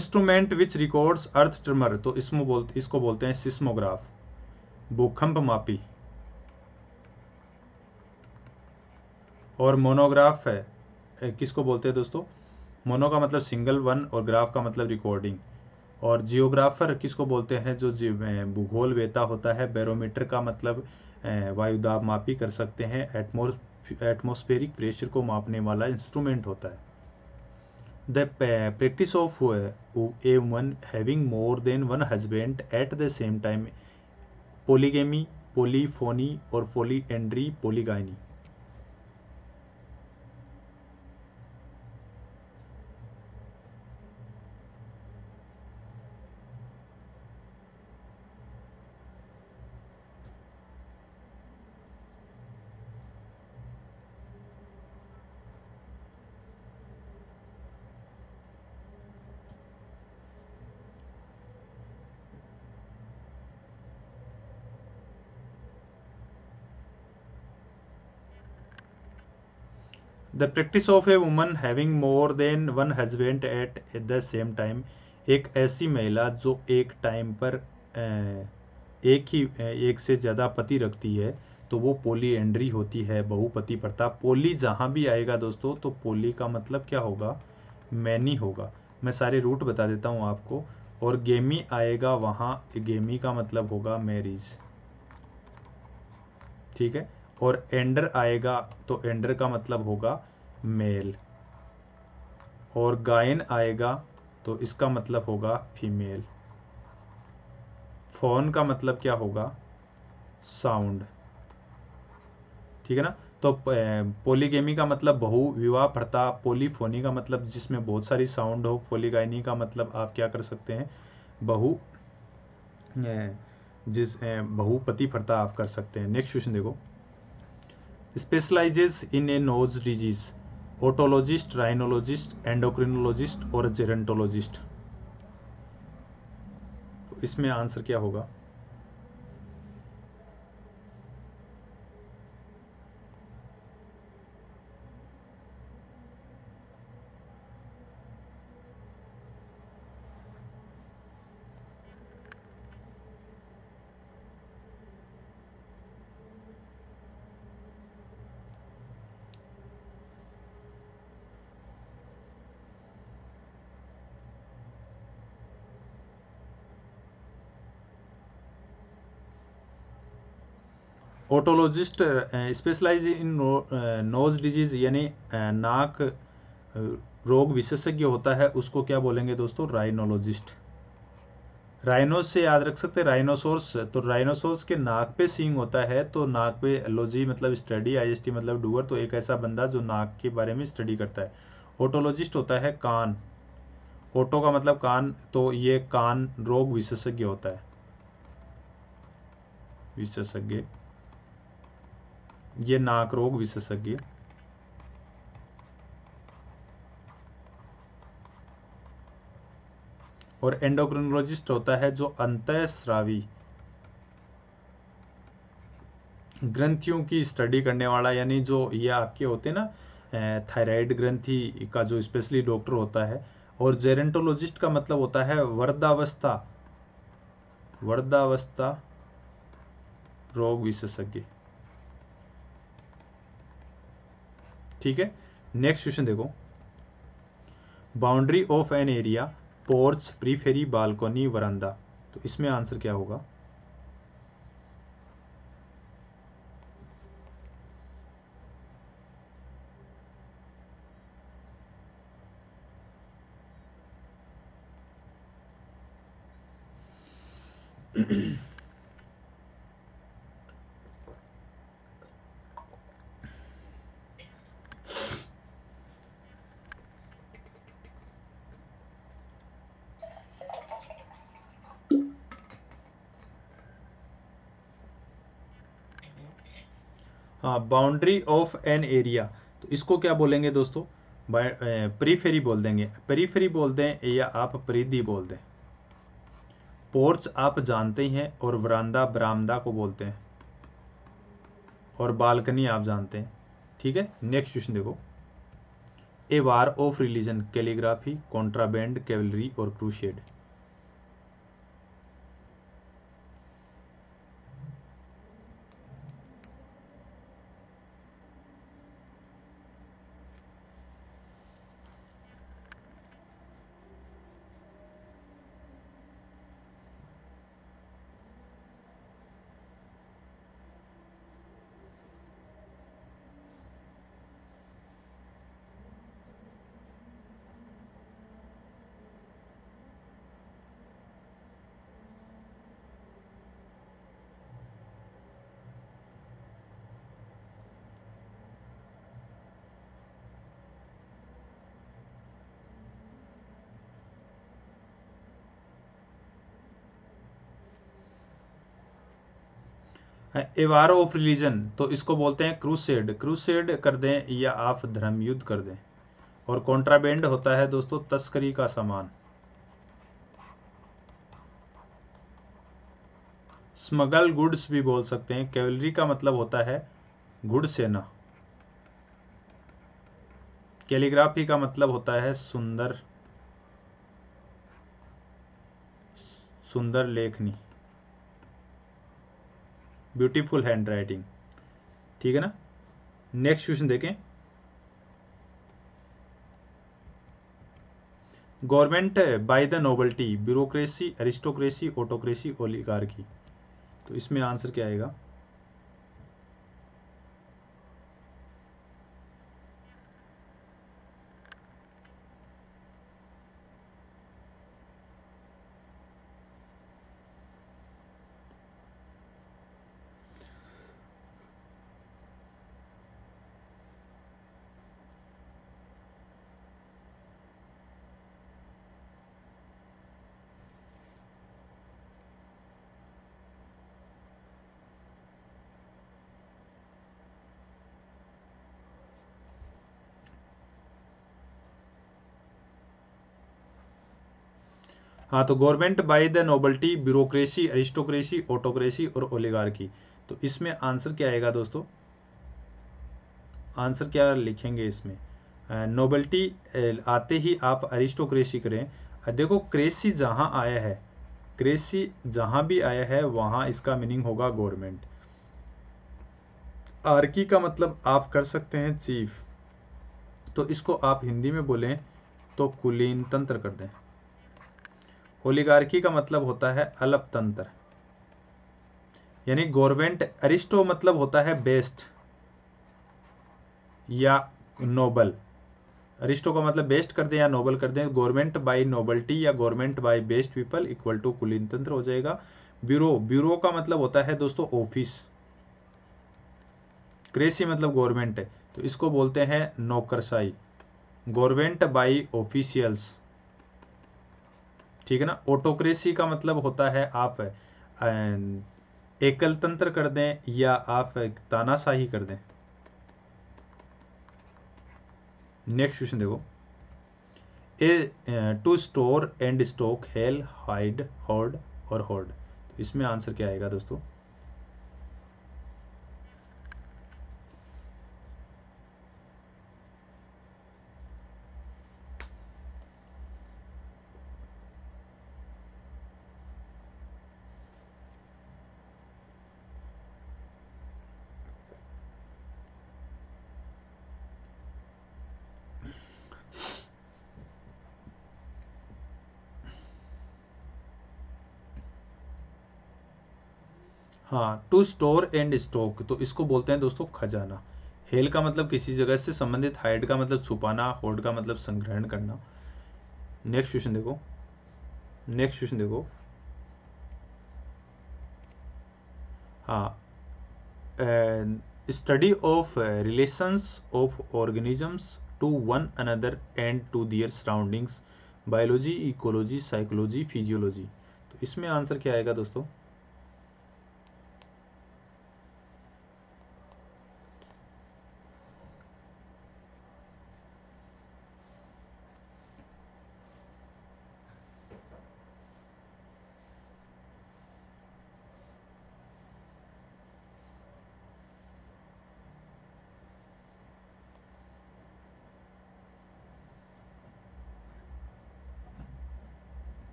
Speaker 1: instrument which records earth tremor तो इसमें बोल, इसको बोलते हैं सिस्मोग्राफ भूखंप मापी और मोनोग्राफ है किसको बोलते हैं दोस्तों मोनो का मतलब सिंगल वन और ग्राफ का मतलब रिकॉर्डिंग और जियोग्राफर किसको बोलते हैं जो भूगोल वेता होता है बैरोमीटर का मतलब वायुदाब मापी कर सकते हैं एटमोस्फेरिक प्रेशर को मापने वाला इंस्ट्रूमेंट होता है The practice of uh, a woman having more than one husband at the same time, polygamy, polyphony, or polyandry, polygyny. The practice of a woman having more than one husband at the same time एक ऐसी महिला जो एक time पर एक ही एक से ज़्यादा पति रखती है तो वो पोली एंड्री होती है बहुपति प्रथा पोली जहाँ भी आएगा दोस्तों तो पोली का मतलब क्या होगा मैनी होगा मैं सारे रूट बता देता हूँ आपको और गेमी आएगा वहाँ गेमी का मतलब होगा मैरिज ठीक है और एंडर आएगा तो एंडर का मतलब होगा मेल और गायन आएगा तो इसका मतलब होगा फीमेल फोन का मतलब क्या होगा साउंड ठीक है ना तो पोलीगेमी का मतलब बहु विवाह प्रथा पोलीफोनी का मतलब जिसमें बहुत सारी साउंड हो पोलीगाइनी का मतलब आप क्या कर सकते हैं बहु जिस बहुपति प्रथा आप कर सकते हैं नेक्स्ट क्वेश्चन देखो specializes in a nose disease otologist rhinologist endocrinologist और जेरेंटोलॉजिस्ट तो इसमें आंसर क्या होगा otologist specialize in nose disease यानी uh, नाक uh, रोग विशेषज्ञ होता है उसको क्या बोलेंगे दोस्तों राइनोलॉजिस्ट राइनोस से याद रख सकते हैं राइनोसोर्स तो राइनोसोर्स के नाक पे सींग होता है तो नाक पे एलोजी मतलब स्टडी आईएसटी मतलब डूअर तो एक ऐसा बंदा जो नाक के बारे में स्टडी करता है ओटोलॉजिस्ट होता है कान ओटो का मतलब कान तो ये कान रोग विशेषज्ञ होता है विशेषज्ञ ये नाक रोग विशेषज्ञ और एंडोक्रिनोलॉजिस्ट होता है जो अंत श्रावी ग्रंथियों की स्टडी करने वाला यानी जो ये आपके होते ना थायराइड ग्रंथि का जो स्पेशली डॉक्टर होता है और जेरेंटोलॉजिस्ट का मतलब होता है वर्धावस्था वर्धावस्था रोग विशेषज्ञ ठीक है नेक्स्ट क्वेश्चन देखो boundary of an area porch periphery balcony veranda तो इसमें आंसर क्या होगा बाउंड्री ऑफ एन एरिया तो इसको क्या बोलेंगे दोस्तों प्रीफेरी बोल देंगे प्रीफेरी बोल दें या आप परिधि बोल दें पोर्च आप जानते ही हैं और वरांदा बरामदा को बोलते हैं और बालकनी आप जानते हैं ठीक है नेक्स्ट क्वेश्चन देखो a war of religion calligraphy contraband cavalry और क्रूशेड एवारो ऑफ रिलीजन तो इसको बोलते हैं क्रूसेड क्रूसेड कर दें या आप धर्म युद्ध कर दें और कॉन्ट्राबेंड होता है दोस्तों तस्करी का सामान स्मगल गुड्स भी बोल सकते हैं कैवलरी का मतलब होता है गुड़ सेना कैलीग्राफी का मतलब होता है सुंदर सुंदर लेखनी ब्यूटीफुल हैंड राइटिंग ठीक है ना नेक्स्ट क्वेश्चन देखें government by the nobility bureaucracy aristocracy autocracy oligarchy तो इसमें आंसर क्या आएगा हाँ तो government by the nobility bureaucracy aristocracy autocracy और ओलिगार्की तो इसमें आंसर क्या आएगा दोस्तों आंसर क्या लिखेंगे इसमें नोबल्टी आते ही आप अरिस्टोक्रेसी करें देखो क्रेसी जहां आया है क्रेसी जहां भी आया है वहां इसका मीनिंग होगा गवर्नमेंट आर्की का मतलब आप कर सकते हैं चीफ तो इसको आप हिंदी में बोलें तो कुलीन तंत्र कर दें ओलिगार्की का मतलब होता है अलप तंत्र यानी गवर्नमेंट अरिस्टो मतलब होता है बेस्ट या नोबल अरिस्टो का मतलब बेस्ट कर दें या नोबल कर दें गवर्नमेंट बाय नोबल्टी या government by best people equal to कुलीन तंत्र हो जाएगा ब्यूरो ब्यूरो का मतलब होता है दोस्तों ऑफिस क्रेसी मतलब गवर्नमेंट है तो इसको बोलते हैं नौकरशाही गवर्नमेंट बाई ऑफिशियल्स ठीक है ना ऑटोक्रेसी का मतलब होता है आप अं, एकल तंत्र कर दें या आप तानाशाही कर दें नेक्स्ट क्वेश्चन देखो a to store and stock hail hide hoard और हॉर्ड तो इसमें आंसर क्या आएगा दोस्तों हाँ टू स्टोर एंड स्टॉक तो इसको बोलते हैं दोस्तों खजाना हेल का मतलब किसी जगह से संबंधित हाइड का मतलब छुपाना होल्ड का मतलब संग्रहण करना नेक्स्ट क्वेश्चन देखो नेक्स्ट क्वेश्चन देखो हाँ study of relations of organisms to one another and to their surroundings biology ecology psychology physiology तो इसमें आंसर क्या आएगा दोस्तों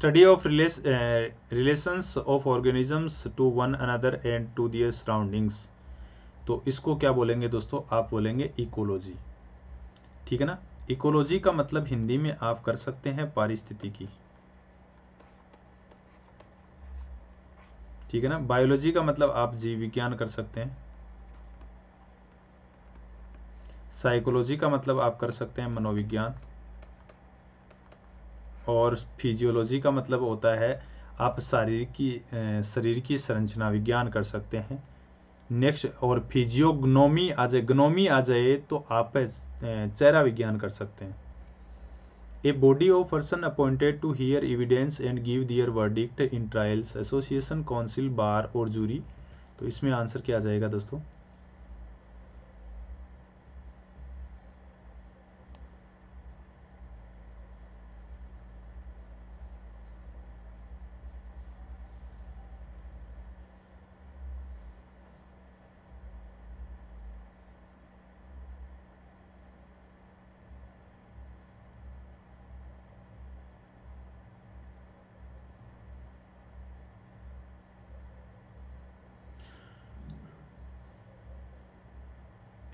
Speaker 1: study of rela uh, relations of organisms to one another and to their surroundings तो इसको क्या बोलेंगे दोस्तों आप बोलेंगे इकोलॉजी ठीक है ना इकोलॉजी का मतलब हिंदी में आप कर सकते हैं पारिस्थितिकी ठीक है ना बायोलॉजी का मतलब आप जीव विज्ञान कर सकते हैं साइकोलॉजी का मतलब आप कर सकते हैं मनोविज्ञान और फिजियोलॉजी का मतलब होता है आप शारीरिक की शरीर की संरचना विज्ञान कर सकते हैं नेक्स्ट और फिजियोग्नोमी आ जाए ग्नोमी आ जाए तो आप चेहरा विज्ञान कर सकते हैं a body of person appointed to hear evidence and give their verdict in trials association council bar और जूरी तो इसमें आंसर क्या आ जाएगा दोस्तों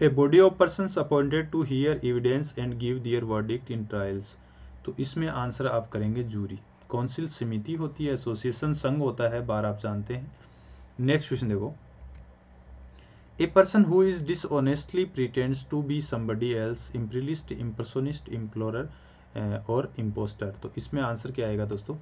Speaker 1: a body of person appointed to hear evidence and give their verdict in trials तो इसमें answer आप करेंगे जूरी काउंसिल समिति होती है एसोसिएशन संघ होता है बार आप जानते हैं नेक्स्ट क्वेश्चन देखो a person who is dishonestly pretends to be somebody else imperialist impressionist implore और इम्पोस्टर तो इसमें आंसर क्या आएगा दोस्तों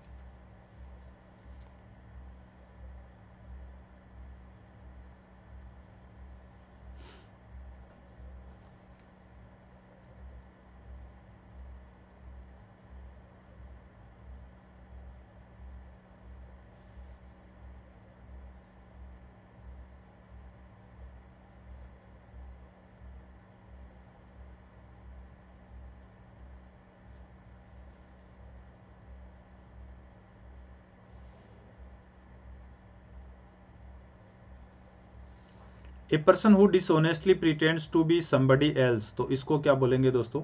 Speaker 1: a person who dishonestly pretends to be somebody else तो इसको क्या बोलेंगे दोस्तों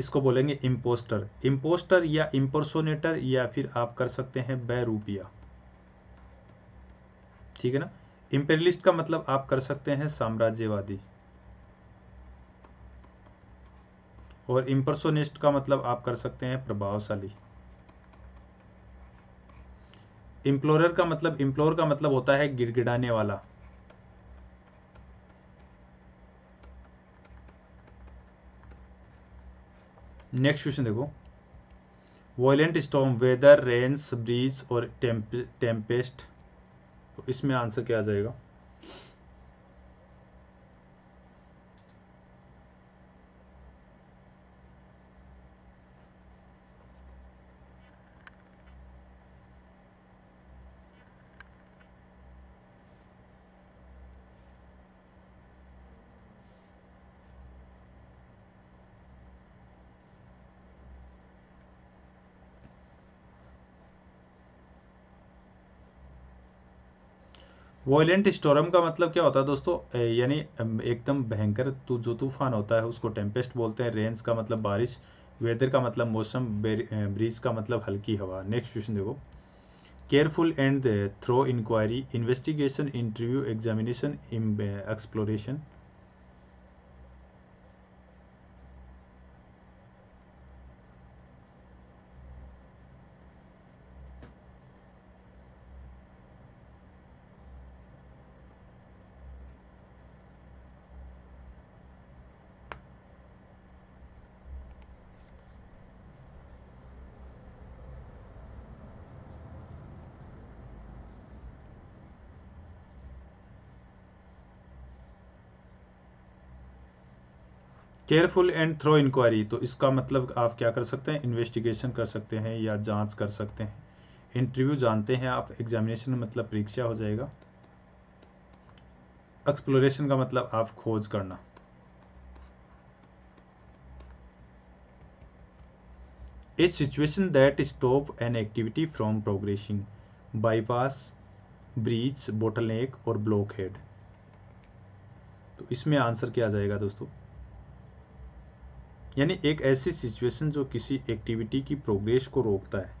Speaker 1: इसको बोलेंगे इम्पोस्टर इम्पोस्टर या इम्पोर्सोनेटर या फिर आप कर सकते हैं बैरूपिया ठीक है ना इम्पेरियलिस्ट का मतलब आप कर सकते हैं साम्राज्यवादी और इम्पर्सोनिस्ट का मतलब आप कर सकते हैं प्रभावशाली इम्प्लोर का मतलब इम्प्लोर का मतलब होता है गिड़गिड़ाने वाला नेक्स्ट क्वेश्चन देखो violent storm weather rains breeze और टेम्पेस्ट तो इसमें आंसर क्या आ जाएगा वॉयलेंट स्टोरम का मतलब क्या होता है दोस्तों यानी एकदम भयंकर तू जो तूफान होता है उसको टेम्पेस्ट बोलते हैं रेन्स का मतलब बारिश वेदर का मतलब मौसम ब्रिज का मतलब हल्की हवा नेक्स्ट क्वेश्चन देखो careful and thorough inquiry investigation interview examination exploration careful and thorough inquiry तो इसका मतलब आप क्या कर सकते हैं इन्वेस्टिगेशन कर सकते हैं या जांच कर सकते हैं इंटरव्यू जानते हैं आप एग्जामिनेशन मतलब परीक्षा हो जाएगा एक्सप्लोरेशन का मतलब आप खोज करना a situation that stop an activity from progressing bypass breach bottle और ब्लॉक हेड तो इसमें आंसर क्या जाएगा दोस्तों यानी एक ऐसी सिचुएशन जो किसी एक्टिविटी की प्रोग्रेस को रोकता है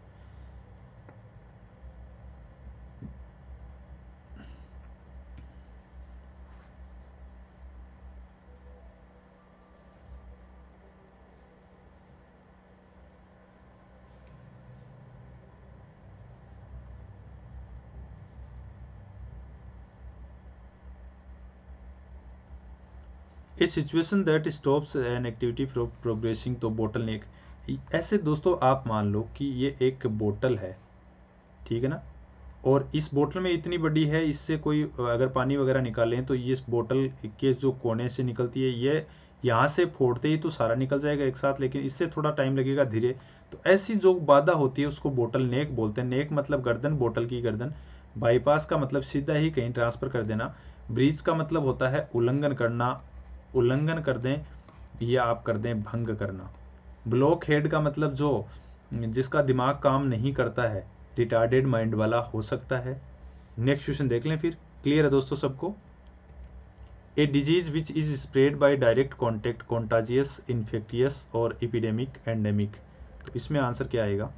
Speaker 1: situation that stops an activity progressing तो बोटल नेक ऐसे दोस्तों आप मान लो कि ये एक बोटल है ठीक है ना और इस बोटल में इतनी बड़ी है इससे कोई अगर पानी वगैरह निकालें तो ये इस बोटल के जो कोने से निकलती है ये यहाँ से फोड़ते ही तो सारा निकल जाएगा एक साथ लेकिन इससे थोड़ा टाइम लगेगा धीरे तो ऐसी जो बाधा होती है उसको बोटल नेक बोलते हैं नेक मतलब गर्दन बोटल की गर्दन बाईपास का मतलब सीधा ही कहीं ट्रांसफ़र कर देना ब्रिज का मतलब होता है उल्लंघन करना उल्लंघन कर दें या आप कर दें भंग करना ब्लॉक हेड का मतलब जो जिसका दिमाग काम नहीं करता है रिटार्डेड माइंड वाला हो सकता है नेक्स्ट क्वेश्चन देख लें फिर क्लियर है दोस्तों सबको a disease which is spread by direct contact contagious infectious और एपिडेमिक एंडेमिक तो इसमें आंसर क्या आएगा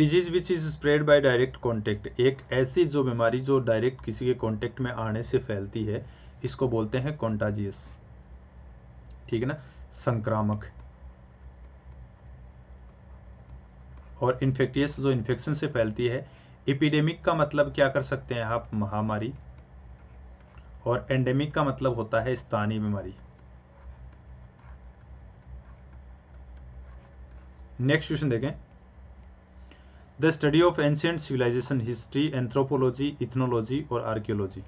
Speaker 1: disease which is spread by direct contact एक ऐसी जो बीमारी जो डायरेक्ट किसी के कॉन्टेक्ट में आने से फैलती है इसको बोलते हैं कॉन्टाजियस ठीक है ना संक्रामक और इन्फेक्टियस जो इन्फेक्शन से फैलती है एपिडेमिक का मतलब क्या कर सकते हैं आप महामारी और एंडेमिक का मतलब होता है स्थानीय बीमारी नेक्स्ट क्वेश्चन देखें the study of ancient civilization history anthropology ethnology और archaeology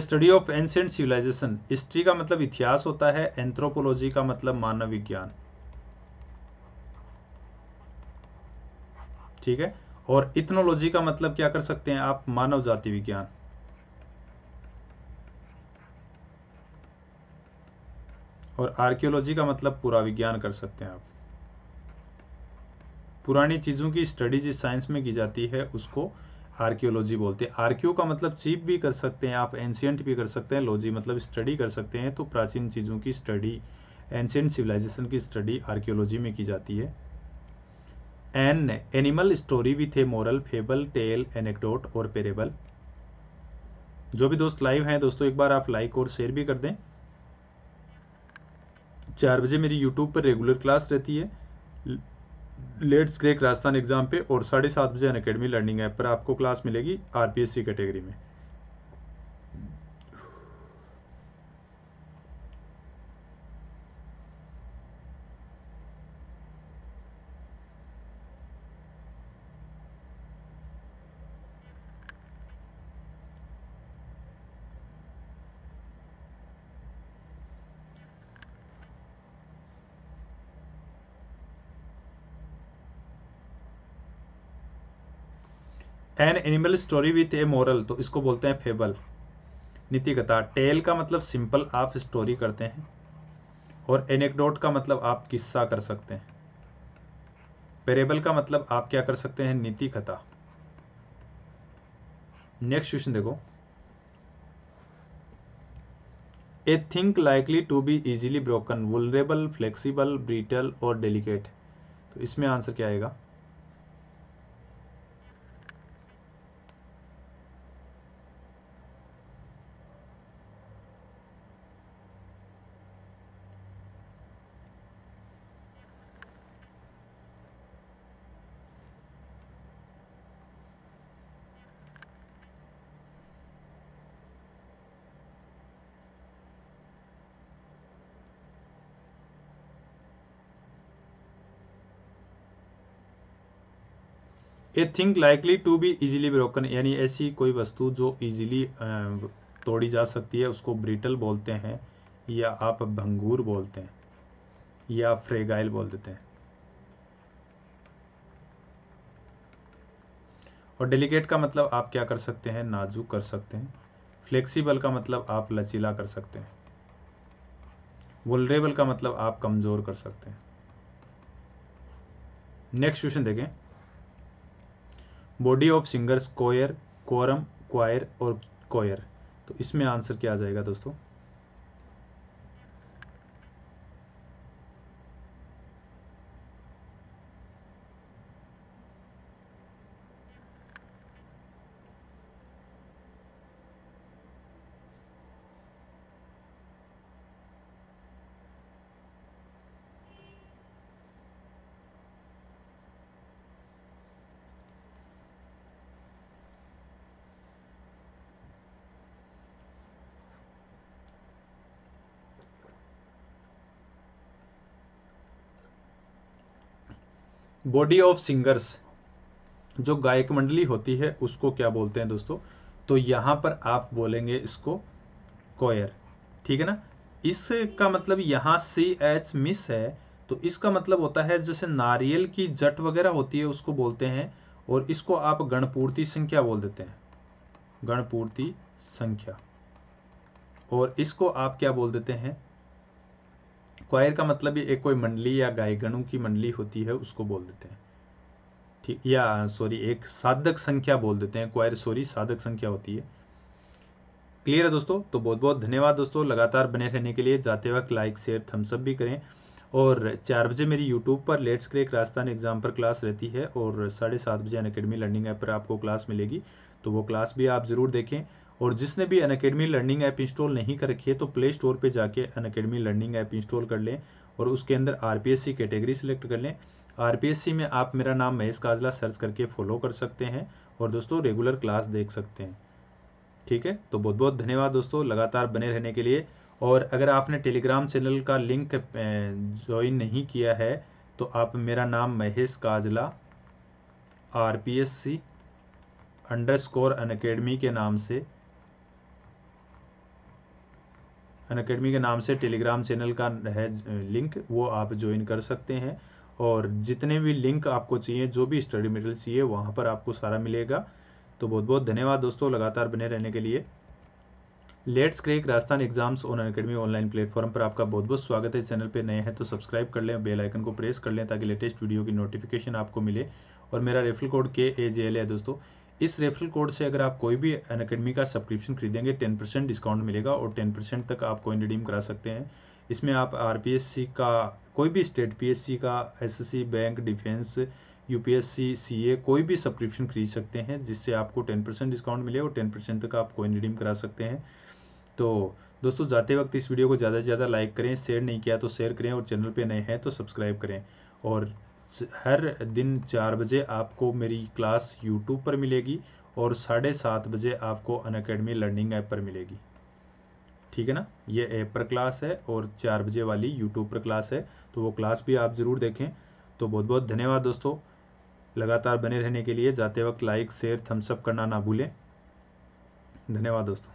Speaker 1: study of ancient civilization history का मतलब इतिहास होता है एंथ्रोपोलॉजी का मतलब मानव विज्ञान ठीक है और इथनोलॉजी का मतलब क्या कर सकते हैं आप मानव जाति विज्ञान और आर्कियोलॉजी का मतलब पूरा विज्ञान कर सकते हैं आप पुरानी चीज़ों की स्टडी जिस साइंस में की जाती है उसको आर्क्योलॉजी बोलते हैं आर्क्यो का मतलब चीप भी कर सकते हैं आप एंशियंट भी कर सकते हैं लॉजी मतलब स्टडी कर सकते हैं तो प्राचीन चीज़ों की स्टडी एंशियंट सिविलाइजेशन की स्टडी आर्क्योलॉजी में की जाती है an animal story with a moral fable tale anecdote और पेरेबल जो भी दोस्त लाइव हैं दोस्तों एक बार आप लाइक और शेयर भी कर दें चार बजे मेरी यूट्यूब पर रेगुलर क्लास रहती है लेट्स ग्रेक राजस्थान एग्जाम पे और साढ़े सात बजे अन अकेडमी लर्निंग ऐप पर आपको क्लास मिलेगी आरपीएससी कैटेगरी में an animal story with a moral तो इसको बोलते हैं फेबल नीतिकथा कथा टेल का मतलब सिंपल आप स्टोरी करते हैं और एनेक्डोट का मतलब आप किस्सा कर सकते हैं पेरेबल का मतलब आप क्या कर सकते हैं नीति कथा नेक्स्ट क्वेश्चन देखो a thing likely to be easily broken vulnerable flexible brittle और डेलिकेट तो इसमें आंसर क्या आएगा thing likely to be easily broken यानी ऐसी कोई वस्तु जो इजीली तोड़ी जा सकती है उसको ब्रिटल बोलते हैं या आप भंगूर बोलते हैं या फ्रेगाइल बोल देते हैं और डेलीकेट का मतलब आप क्या कर सकते हैं नाजुक कर सकते हैं फ्लेक्सिबल का मतलब आप लचीला कर सकते हैं वोलरेबल का मतलब आप कमज़ोर कर सकते हैं नेक्स्ट क्वेश्चन देखें body of singers choir quorum choir और कोयर तो इसमें आंसर क्या आ जाएगा दोस्तों बॉडी ऑफ सिंगर्स जो गायक मंडली होती है उसको क्या बोलते हैं दोस्तों तो यहां पर आप बोलेंगे इसको कॉयर ठीक है ना इसका मतलब यहां सी एच मिस है तो इसका मतलब होता है जैसे नारियल की जट वगैरह होती है उसको बोलते हैं और इसको आप गणपूर्ति संख्या बोल देते हैं गणपूर्ति संख्या और इसको आप क्या बोल देते हैं क्वायर का मतलब एक कोई मंडली या गायगणों की मंडली होती है उसको बोल देते हैं ठीक या सॉरी एक साधक संख्या बोल देते हैं क्वायर सॉरी साधक संख्या होती है क्लियर है दोस्तों तो बहुत बहुत धन्यवाद दोस्तों लगातार बने रहने के लिए जाते वक्त लाइक शेयर थम्सअप भी करें और चार बजे मेरी यूट्यूब पर लेट्स क्रेक राजस्थान एग्जाम पर क्लास रहती है और साढ़े सात बजे अन अकेडमी लर्निंग ऐप पर आपको क्लास मिलेगी तो वो क्लास भी आप ज़रूर देखें और जिसने भी अनकेडमी लर्निंग ऐप इंस्टॉल नहीं कर रखी है तो प्ले स्टोर पर जाके अन लर्निंग ऐप इंस्टॉल कर लें और उसके अंदर आर कैटेगरी सेलेक्ट कर लें आर में आप मेरा नाम महेश काजला सर्च करके फॉलो कर सकते हैं और दोस्तों रेगुलर क्लास देख सकते हैं ठीक है तो बहुत बहुत धन्यवाद दोस्तों लगातार बने रहने के लिए और अगर आपने टेलीग्राम चैनल का लिंक ज्वाइन नहीं किया है तो आप मेरा नाम Mahesh Kajla R P S C underscore Unacademy के नाम से अन अकेडमी के नाम से टेलीग्राम चैनल का है लिंक वो आप ज्वाइन कर सकते हैं और जितने भी लिंक आपको चाहिए जो भी स्टडी मटेरियल चाहिए वहाँ पर आपको सारा मिलेगा तो बहुत बहुत धन्यवाद दोस्तों लगातार बने रहने के लिए let's crack Rajasthan exams on academy online platform पर आपका बहुत बहुत स्वागत है चैनल पर नए हैं तो सब्सक्राइब कर लें बेल आइकन को प्रेस कर लें ताकि लेटेस्ट वीडियो की नोटिफिकेशन आपको मिले और मेरा रेफरल कोड के ए जे एल है दोस्तों इस रेफरल कोड से अगर आप कोई भी अन अकेडमी का सब्सक्रिप्शन खरीदेंगे टेन परसेंट डिस्काउंट मिलेगा और टेन परसेंट तक आप कोइन रिडीम करा सकते हैं इसमें आप आर का कोई भी स्टेट पीएससी का SSC bank defence UPSC CA कोई भी सब्सक्रिप्शन खरीद सकते हैं जिससे आपको टेन परसेंट डिस्काउंट मिले और टेन परसेंट तक आप कोइन रिडीम करा सकते हैं तो दोस्तों जाते वक्त इस वीडियो को ज़्यादा से ज़्यादा लाइक करें शेयर नहीं किया तो शेयर करें और चैनल पर नए हैं तो सब्सक्राइब करें और हर दिन चार बजे आपको मेरी क्लास यूट्यूब पर मिलेगी और साढ़े सात बजे आपको अन अकेडमी लर्निंग ऐप पर मिलेगी ठीक है ना ये ऐप पर क्लास है और चार बजे वाली यूट्यूब पर क्लास है तो वो क्लास भी आप ज़रूर देखें तो बहुत बहुत धन्यवाद दोस्तों लगातार बने रहने के लिए जाते वक्त लाइक शेयर थम्सअप करना ना भूलें धन्यवाद दोस्तों